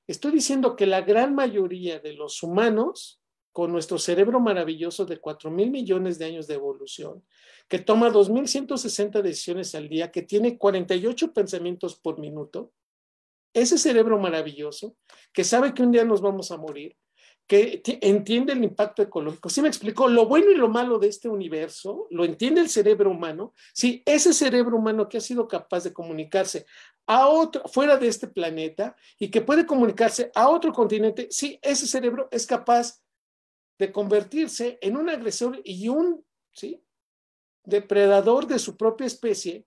Estoy diciendo que la gran mayoría de los humanos, con nuestro cerebro maravilloso de 4 mil millones de años de evolución, que toma 2.160 decisiones al día, que tiene 48 pensamientos por minuto, ese cerebro maravilloso, que sabe que un día nos vamos a morir, que entiende el impacto ecológico. Si me explicó, lo bueno y lo malo de este universo, lo entiende el cerebro humano, sí, ese cerebro humano que ha sido capaz de comunicarse a otro, fuera de este planeta y que puede comunicarse a otro continente, sí, ese cerebro es capaz de convertirse en un agresor y un, ¿sí? depredador de su propia especie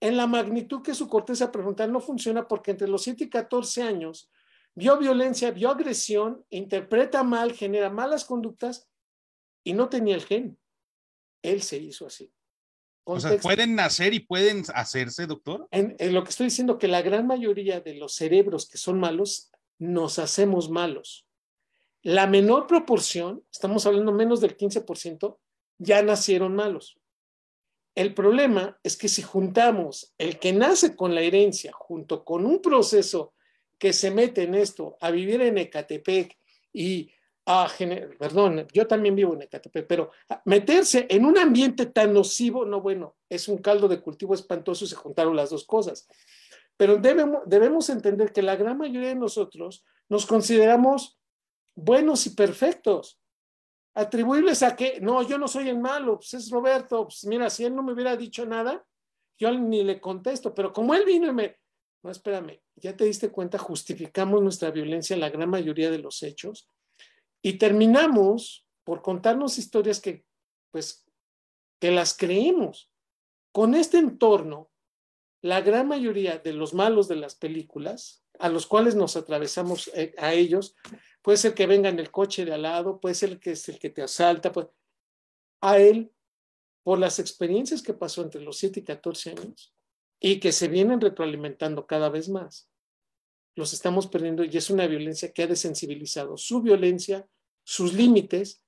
en la magnitud que su corteza prefrontal no funciona porque entre los 7 y 14 años vio violencia, vio agresión, interpreta mal, genera malas conductas y no tenía el gen. Él se hizo así. O sea, ¿pueden nacer y pueden hacerse, doctor? En, lo que estoy diciendo, que la gran mayoría de los cerebros que son malos, nos hacemos malos. La menor proporción, estamos hablando menos del 15%, ya nacieron malos. El problema es que si juntamos el que nace con la herencia junto con un proceso que se mete en esto, a vivir en Ecatepec y a generar, perdón, yo también vivo en Ecatepec, pero meterse en un ambiente tan nocivo, no bueno, es un caldo de cultivo espantoso y se juntaron las dos cosas. Pero debemos, debemos entender que la gran mayoría de nosotros nos consideramos buenos y perfectos, atribuibles a que, no, yo no soy el malo, pues es Roberto, pues mira, si él no me hubiera dicho nada, yo ni le contesto, pero como él vino y me, no, espérame, ya te diste cuenta, justificamos nuestra violencia en la gran mayoría de los hechos y terminamos por contarnos historias que, pues, que las creímos. Con este entorno, la gran mayoría de los malos de las películas, a los cuales nos atravesamos eh, a ellos, puede ser que venga en el coche de al lado, puede ser que es el que te asalta, pues, a él, por las experiencias que pasó entre los 7 y 14 años, y que se vienen retroalimentando cada vez más. Los estamos perdiendo y es una violencia que ha desensibilizado su violencia, sus límites,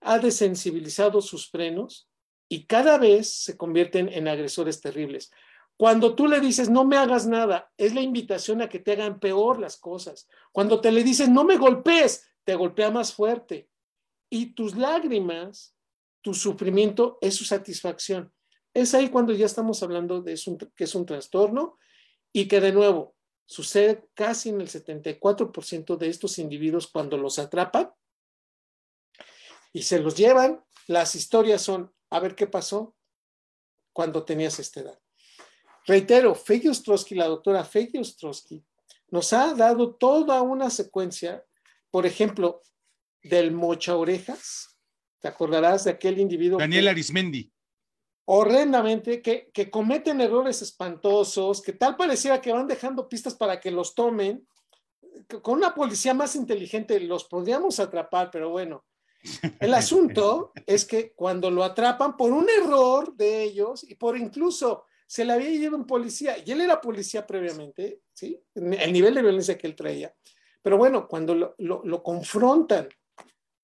ha desensibilizado sus frenos y cada vez se convierten en agresores terribles. Cuando tú le dices, no me hagas nada, es la invitación a que te hagan peor las cosas. Cuando te le dices, no me golpees, te golpea más fuerte. Y tus lágrimas, tu sufrimiento es su satisfacción. Es ahí cuando ya estamos hablando de que es un trastorno y que de nuevo sucede casi en el 74% de estos individuos cuando los atrapan y se los llevan. Las historias son, a ver qué pasó cuando tenías esta edad. Reitero, Feggy Ostrowski, la doctora Feggy Ostrowski, nos ha dado toda una secuencia, por ejemplo, del mocha orejas. ¿Te acordarás de aquel individuo? Daniel Arismendi horrendamente, que, cometen errores espantosos, que tal pareciera que van dejando pistas para que los tomen. Con una policía más inteligente los podríamos atrapar, pero bueno, el asunto es que cuando lo atrapan por un error de ellos y por incluso se le había ido un policía, y él era policía previamente, ¿sí? El nivel de violencia que él traía. Pero bueno, cuando lo confrontan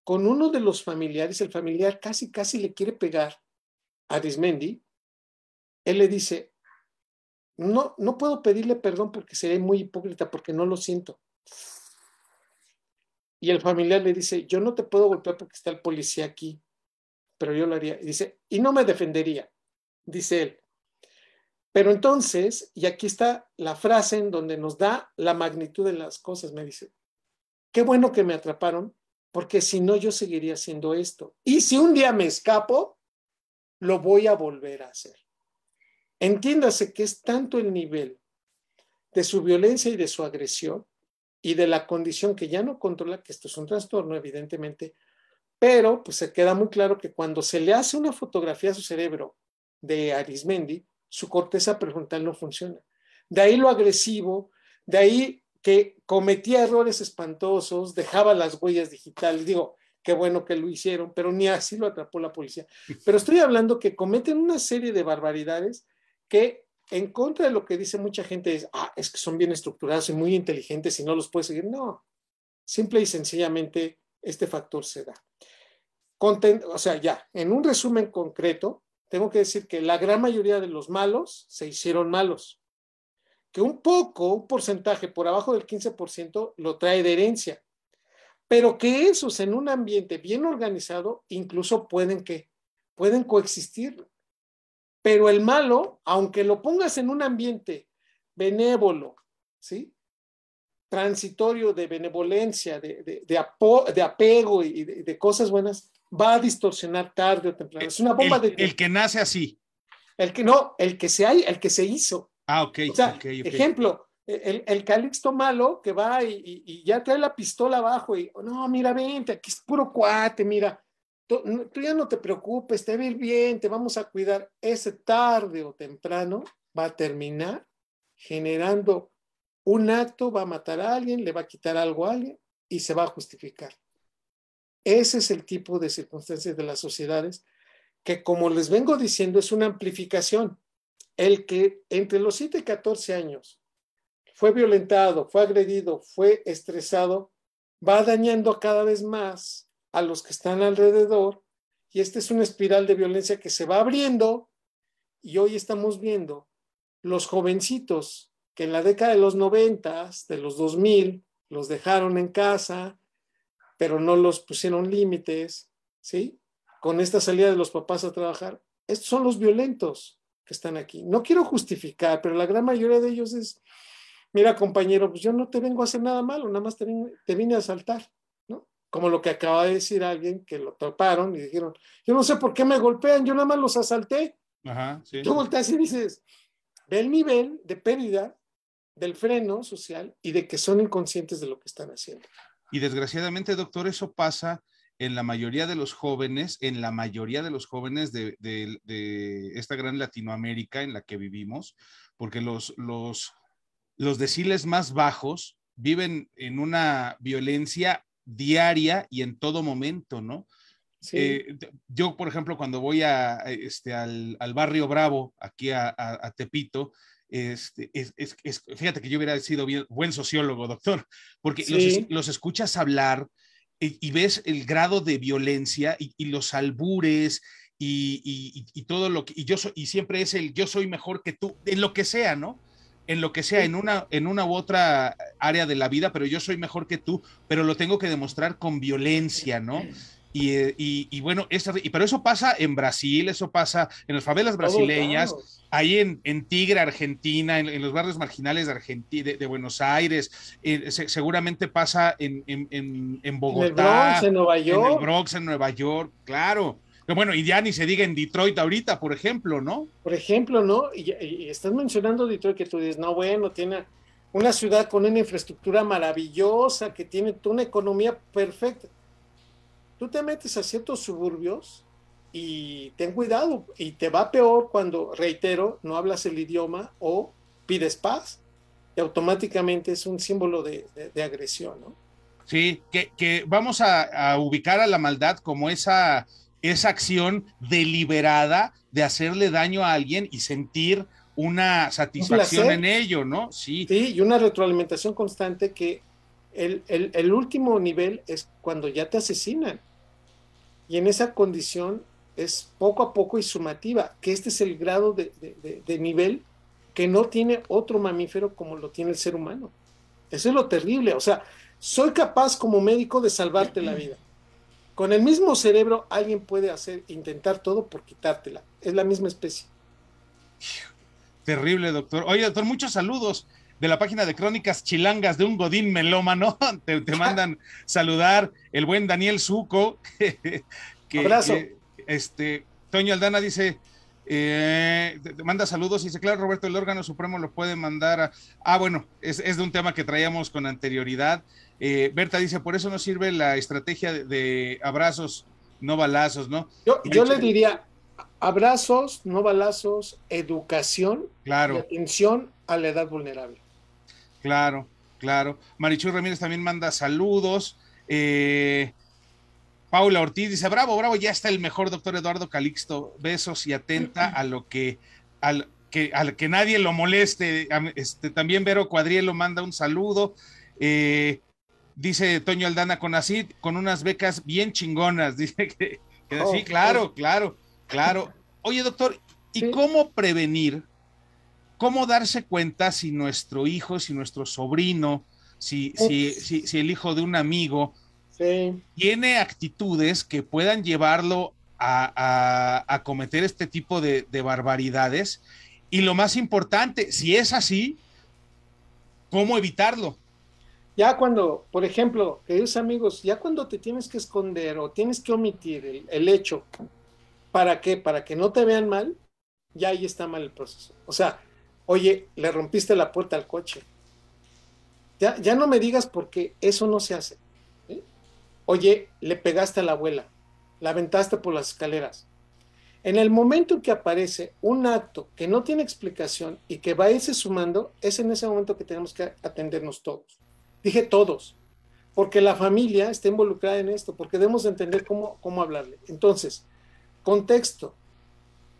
con uno de los familiares, el familiar casi, casi le quiere pegar Arismendi, él le dice, no, no puedo pedirle perdón porque seré muy hipócrita, porque no lo siento. Y el familiar le dice, yo no te puedo golpear porque está el policía aquí, pero yo lo haría. Y dice, y no me defendería, dice él. Pero entonces, y aquí está la frase en donde nos da la magnitud de las cosas, me dice, qué bueno que me atraparon, porque si no yo seguiría haciendo esto. Y si un día me escapo, lo voy a volver a hacer. Entiéndase que es tanto el nivel de su violencia y de su agresión y de la condición que ya no controla, que esto es un trastorno, evidentemente, pero pues se queda muy claro que cuando se le hace una fotografía a su cerebro de Arismendi, su corteza prefrontal no funciona. De ahí lo agresivo, de ahí que cometía errores espantosos, dejaba las huellas digitales. Digo, qué bueno que lo hicieron, pero ni así lo atrapó la policía. Pero estoy hablando que cometen una serie de barbaridades que en contra de lo que dice mucha gente es, ah, que son bien estructurados y muy inteligentes y no los puedes seguir. No, simple y sencillamente este factor se da. o sea, ya, en un resumen concreto, tengo que decir que la gran mayoría de los malos se hicieron malos, que un poco, un porcentaje por abajo del 15% lo trae de herencia, pero que esos en un ambiente bien organizado incluso pueden que pueden coexistir. Pero el malo, aunque lo pongas en un ambiente benévolo, ¿sí? transitorio de benevolencia, de, de, apego y de, cosas buenas, va a distorsionar tarde o temprano. Eh, es una bomba de... El que nace así. El que no, el que se hay, el que se hizo. Ah, ok. Ejemplo, e, el, el, Calixto malo que va y, ya trae la pistola abajo y, no, mira, vente, aquí es puro cuate, mira, tú, ya no te preocupes, te va bien, te vamos a cuidar. Ese tarde o temprano va a terminar generando un acto, va a matar a alguien, le va a quitar algo a alguien y se va a justificar. Ese es el tipo de circunstancias de las sociedades que, como les vengo diciendo, es una amplificación. El que entre los 7 y 14 años fue violentado, fue agredido, fue estresado, va dañando cada vez más a los que están alrededor y esta es una espiral de violencia que se va abriendo y hoy estamos viendo los jovencitos que en la década de los noventas, de los 2000, los dejaron en casa, pero no los pusieron límites, ¿sí? Con esta salida de los papás a trabajar. Estos son los violentos que están aquí. No quiero justificar, pero la gran mayoría de ellos es, mira compañero, pues yo no te vengo a hacer nada malo, nada más te vine, a asaltar, ¿no? Como lo que acaba de decir alguien que lo toparon y dijeron, yo no sé por qué me golpean, yo nada más los asalté. Ajá, sí. Tú volteas y dices, ve el nivel de pérdida del freno social y de que son inconscientes de lo que están haciendo. Y desgraciadamente, doctor, eso pasa en la mayoría de los jóvenes, en la mayoría de los jóvenes de, de esta gran Latinoamérica en la que vivimos, porque los, los los deciles más bajos viven en una violencia diaria y en todo momento, ¿no? Eh, yo, por ejemplo, cuando voy a, este, al, barrio Bravo, aquí a, Tepito, este, es, fíjate que yo hubiera sido buen sociólogo, doctor, porque los, escuchas hablar y, ves el grado de violencia y, los albures y, todo lo que, y yo y siempre es el yo soy mejor que tú, en lo que sea, ¿no? en lo que sea, en una, en una u otra área de la vida, pero yo soy mejor que tú, pero lo tengo que demostrar con violencia, ¿no? Y, eh, bueno, y, pero eso pasa en Brasil, eso pasa en las favelas brasileñas, ahí en, en, Tigre, Argentina, en, los barrios marginales de, Argentina, de, Buenos Aires, eh, seguramente pasa en, en Bogotá, en, Nueva York. en el Bronx, en Nueva York, claro. Bueno, y ya ni se diga en Detroit ahorita, por ejemplo, ¿no? Por ejemplo, ¿no? Y, estás mencionando Detroit que tú dices, no, bueno, tiene una ciudad con una infraestructura maravillosa, que tiene una economía perfecta. Tú te metes a ciertos suburbios y ten cuidado, y te va peor cuando, reitero, no hablas el idioma o pides paz, y automáticamente es un símbolo de, agresión, ¿no? Sí, que, vamos a, ubicar a la maldad como esa esa acción deliberada de hacerle daño a alguien y sentir una satisfacción en ello, ¿no? Sí. y una retroalimentación constante que el, último nivel es cuando ya te asesinan. Y en esa condición es poco a poco y sumativa, que este es el grado de, nivel que no tiene otro mamífero como lo tiene el ser humano. Eso es lo terrible. O sea, soy capaz como médico de salvarte la vida. Con el mismo cerebro alguien puede hacer, intentar todo por quitártela. Es la misma especie. Terrible, doctor. Oye, doctor, muchos saludos de la página de Crónicas Chilangas de un Godín melómano. Te, te mandan saludar el buen Daniel Suco. Que, Abrazo. este, Toño Aldana dice, eh, manda saludos y dice, claro, Roberto, el órgano supremo lo puede mandar a... Ah, bueno, es, es de un tema que traíamos con anterioridad. Eh, Berta dice, por eso no sirve la estrategia de, abrazos, no balazos, ¿no? Yo, le diría abrazos, no balazos, educación y atención a la edad vulnerable. Claro, claro. Marichu Ramírez también manda saludos. Eh, Paula Ortiz dice, bravo, bravo, ya está el mejor doctor Eduardo Calixto. Besos y atenta a lo que, al, que, al que nadie lo moleste. Este, también Vero Cuadrielo manda un saludo. Eh, dice Toño Aldana con así, con unas becas bien chingonas. Dice que, oh, sí, claro, claro, claro. Oye, doctor, ¿y cómo prevenir? ¿Cómo darse cuenta si nuestro hijo, si nuestro sobrino, si, si, si, el hijo de un amigo tiene actitudes que puedan llevarlo a, cometer este tipo de barbaridades? Y lo más importante, si es así, ¿cómo evitarlo? Ya cuando, por ejemplo, queridos amigos, ya cuando te tienes que esconder o tienes que omitir el, hecho, ¿para qué? Para que no te vean mal, ya ahí está mal el proceso. O sea, oye, le rompiste la puerta al coche. Ya, no me digas porque eso no se hace. ¿eh? Oye, le pegaste a la abuela, la aventaste por las escaleras. En el momento en que aparece un acto que no tiene explicación y que va a irse sumando, es en ese momento que tenemos que atendernos todos. Dije todos, porque la familia está involucrada en esto, porque debemos entender cómo, cómo hablarle. Entonces, contexto,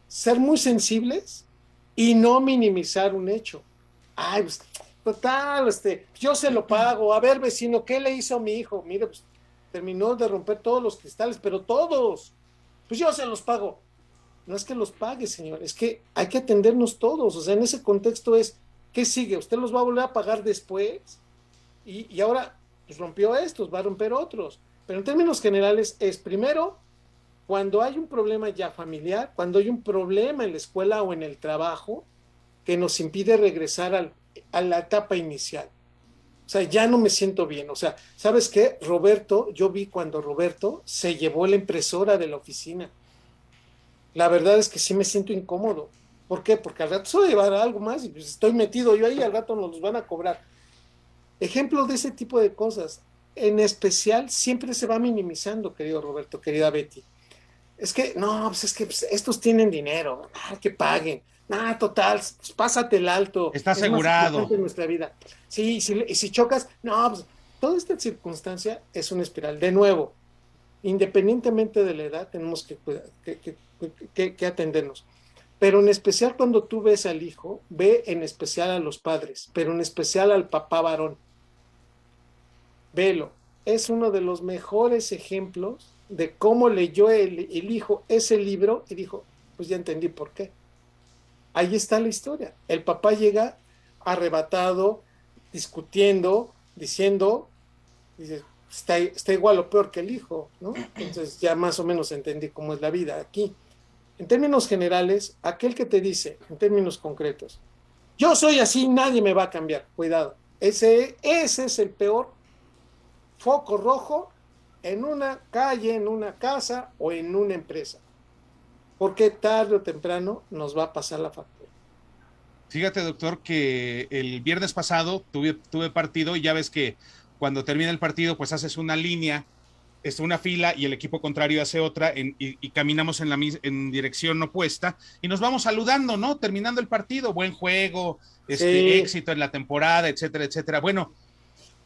ser muy sensibles y no minimizar un hecho. Ay, pues, total, este, yo se lo pago. A ver, vecino, ¿qué le hizo a mi hijo? Mire, pues terminó de romper todos los cristales, pero todos. Pues yo se los pago. No es que los pague, señor, es que hay que atendernos todos. O sea, en ese contexto es, ¿qué sigue? ¿Usted los va a volver a pagar después? Y, ahora pues, rompió estos, va a romper otros. Pero en términos generales es primero, cuando hay un problema ya familiar, cuando hay un problema en la escuela o en el trabajo que nos impide regresar a la etapa inicial. O sea, ya no me siento bien. O sea, ¿sabes qué? Roberto, yo vi cuando Roberto se llevó la impresora de la oficina. La verdad es que sí me siento incómodo. ¿Por qué? Porque al rato se va a llevar algo más y pues, estoy metido yo ahí, al rato nos los van a cobrar. Ejemplos de ese tipo de cosas, en especial, siempre se va minimizando, querido Roberto, querida Betty. Es que, no, pues es que pues, estos tienen dinero, ah, que paguen. Ah, total, pues, pásate el alto. Está asegurado. en nuestra vida. Sí, y si, chocas, no, pues toda esta circunstancia es una espiral. De nuevo, independientemente de la edad, tenemos que, que, atendernos. Pero en especial cuando tú ves al hijo, ve en especial a los padres, pero en especial al papá varón. Velo, es uno de los mejores ejemplos de cómo leyó el, el, hijo ese libro y dijo, pues ya entendí por qué. Ahí está la historia. El papá llega arrebatado, discutiendo, diciendo, dice, está, igual o peor que el hijo, ¿no? Entonces ya más o menos entendí cómo es la vida aquí. En términos generales, aquel que te dice, en términos concretos, yo soy así, nadie me va a cambiar, cuidado. Ese, ese es el peor foco rojo en una calle, en una casa o en una empresa. Porque tarde o temprano nos va a pasar la factura. Fíjate, doctor, que el viernes pasado tuve, partido y ya ves que cuando termina el partido, pues haces una línea, es una fila y el equipo contrario hace otra y, caminamos en, la, en dirección opuesta y nos vamos saludando, ¿no? Terminando el partido, buen juego, este, éxito en la temporada, etcétera, etcétera. Bueno,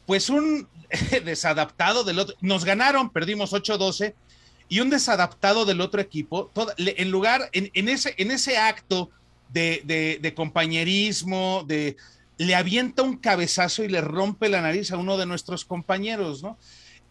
pues un desadaptado del otro, nos ganaron, perdimos 8-12, y un desadaptado del otro equipo, en lugar, en, ese, en ese acto de, compañerismo, de, le avienta un cabezazo y le rompe la nariz a uno de nuestros compañeros, ¿no?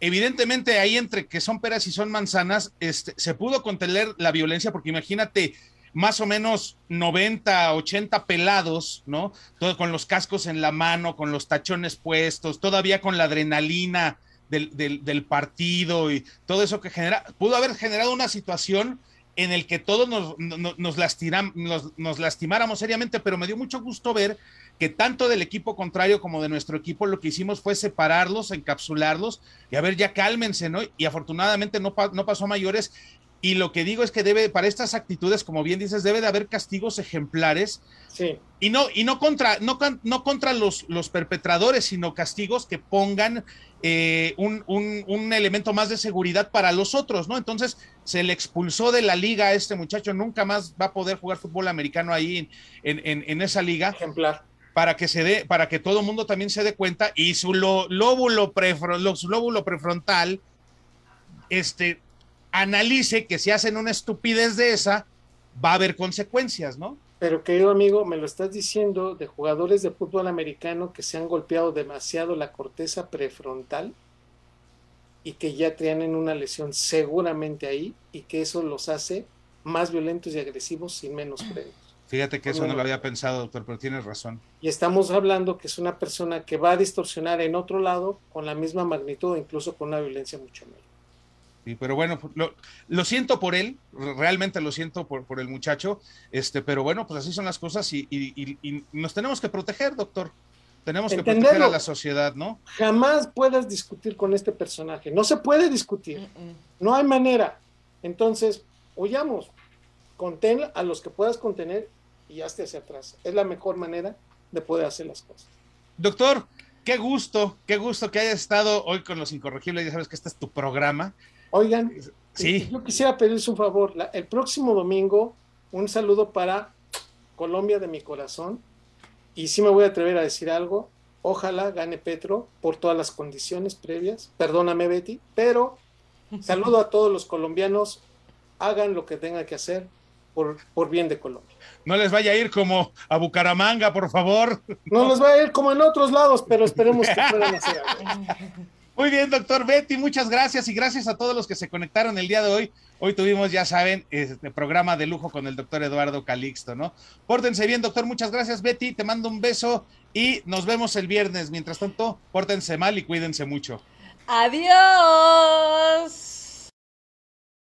Evidentemente ahí entre que son peras y son manzanas, este, se pudo contener la violencia, porque imagínate más o menos 90, 80 pelados, ¿no? Todo con los cascos en la mano, con los tachones puestos, todavía con la adrenalina del, partido y todo eso que genera, pudo haber generado una situación en el que todos nos, nos, nos, lastimáramos seriamente, pero me dio mucho gusto ver que tanto del equipo contrario como de nuestro equipo lo que hicimos fue separarlos, encapsularlos y a ver, ya cálmense, ¿no? Y afortunadamente no, no pasó a mayores y lo que digo es que debe, para estas actitudes, como bien dices, debe de haber castigos ejemplares. Sí. Y no, y no contra, no, no contra los, los perpetradores, sino castigos que pongan eh, un, elemento más de seguridad para los otros, ¿no? Entonces se le expulsó de la liga a este muchacho, nunca más va a poder jugar fútbol americano ahí en, esa liga. Ejemplar. Para que se dé, para que todo el mundo también se dé cuenta, y su lóbulo, su lóbulo prefrontal, este analice que si hacen una estupidez de esa, va a haber consecuencias, ¿no? Pero querido amigo, me lo estás diciendo de jugadores de fútbol americano que se han golpeado demasiado la corteza prefrontal y que ya tienen una lesión seguramente ahí y que eso los hace más violentos y agresivos sin menos créditos Fíjate que eso no lo había pensado, doctor, pero tienes razón. Y estamos hablando que es una persona que va a distorsionar en otro lado con la misma magnitud, o incluso con una violencia mucho menor pero bueno, lo, siento por él, realmente lo siento por, el muchacho, este, pero bueno, pues así son las cosas y, nos tenemos que proteger, doctor. Tenemos que proteger a la sociedad, ¿no? Jamás puedas discutir con este personaje, no se puede discutir, no hay manera. Entonces, huyamos, contén a los que puedas contener y hazte hacia atrás. Es la mejor manera de poder hacer las cosas. Doctor, qué gusto, qué gusto que haya estado hoy con los incorregibles, ya sabes que este es tu programa. Oigan, este, yo quisiera pedirles un favor. el próximo domingo, un saludo para Colombia de mi corazón. Y sí me voy a atrever a decir algo. Ojalá gane Petro por todas las condiciones previas. Perdóname, Betty, pero saludo a todos los colombianos. Hagan lo que tengan que hacer por, por, bien de Colombia. No les vaya a ir como a Bucaramanga, por favor. No, les vaya a ir como en otros lados, pero esperemos que puedan hacer algo. Muy bien, doctor Betty, muchas gracias y gracias a todos los que se conectaron el día de hoy. Hoy tuvimos, ya saben, este programa de lujo con el doctor Eduardo Calixto, ¿no? Pórtense bien, doctor, muchas gracias, Betty, te mando un beso y nos vemos el viernes. Mientras tanto, pórtense mal y cuídense mucho. Adiós.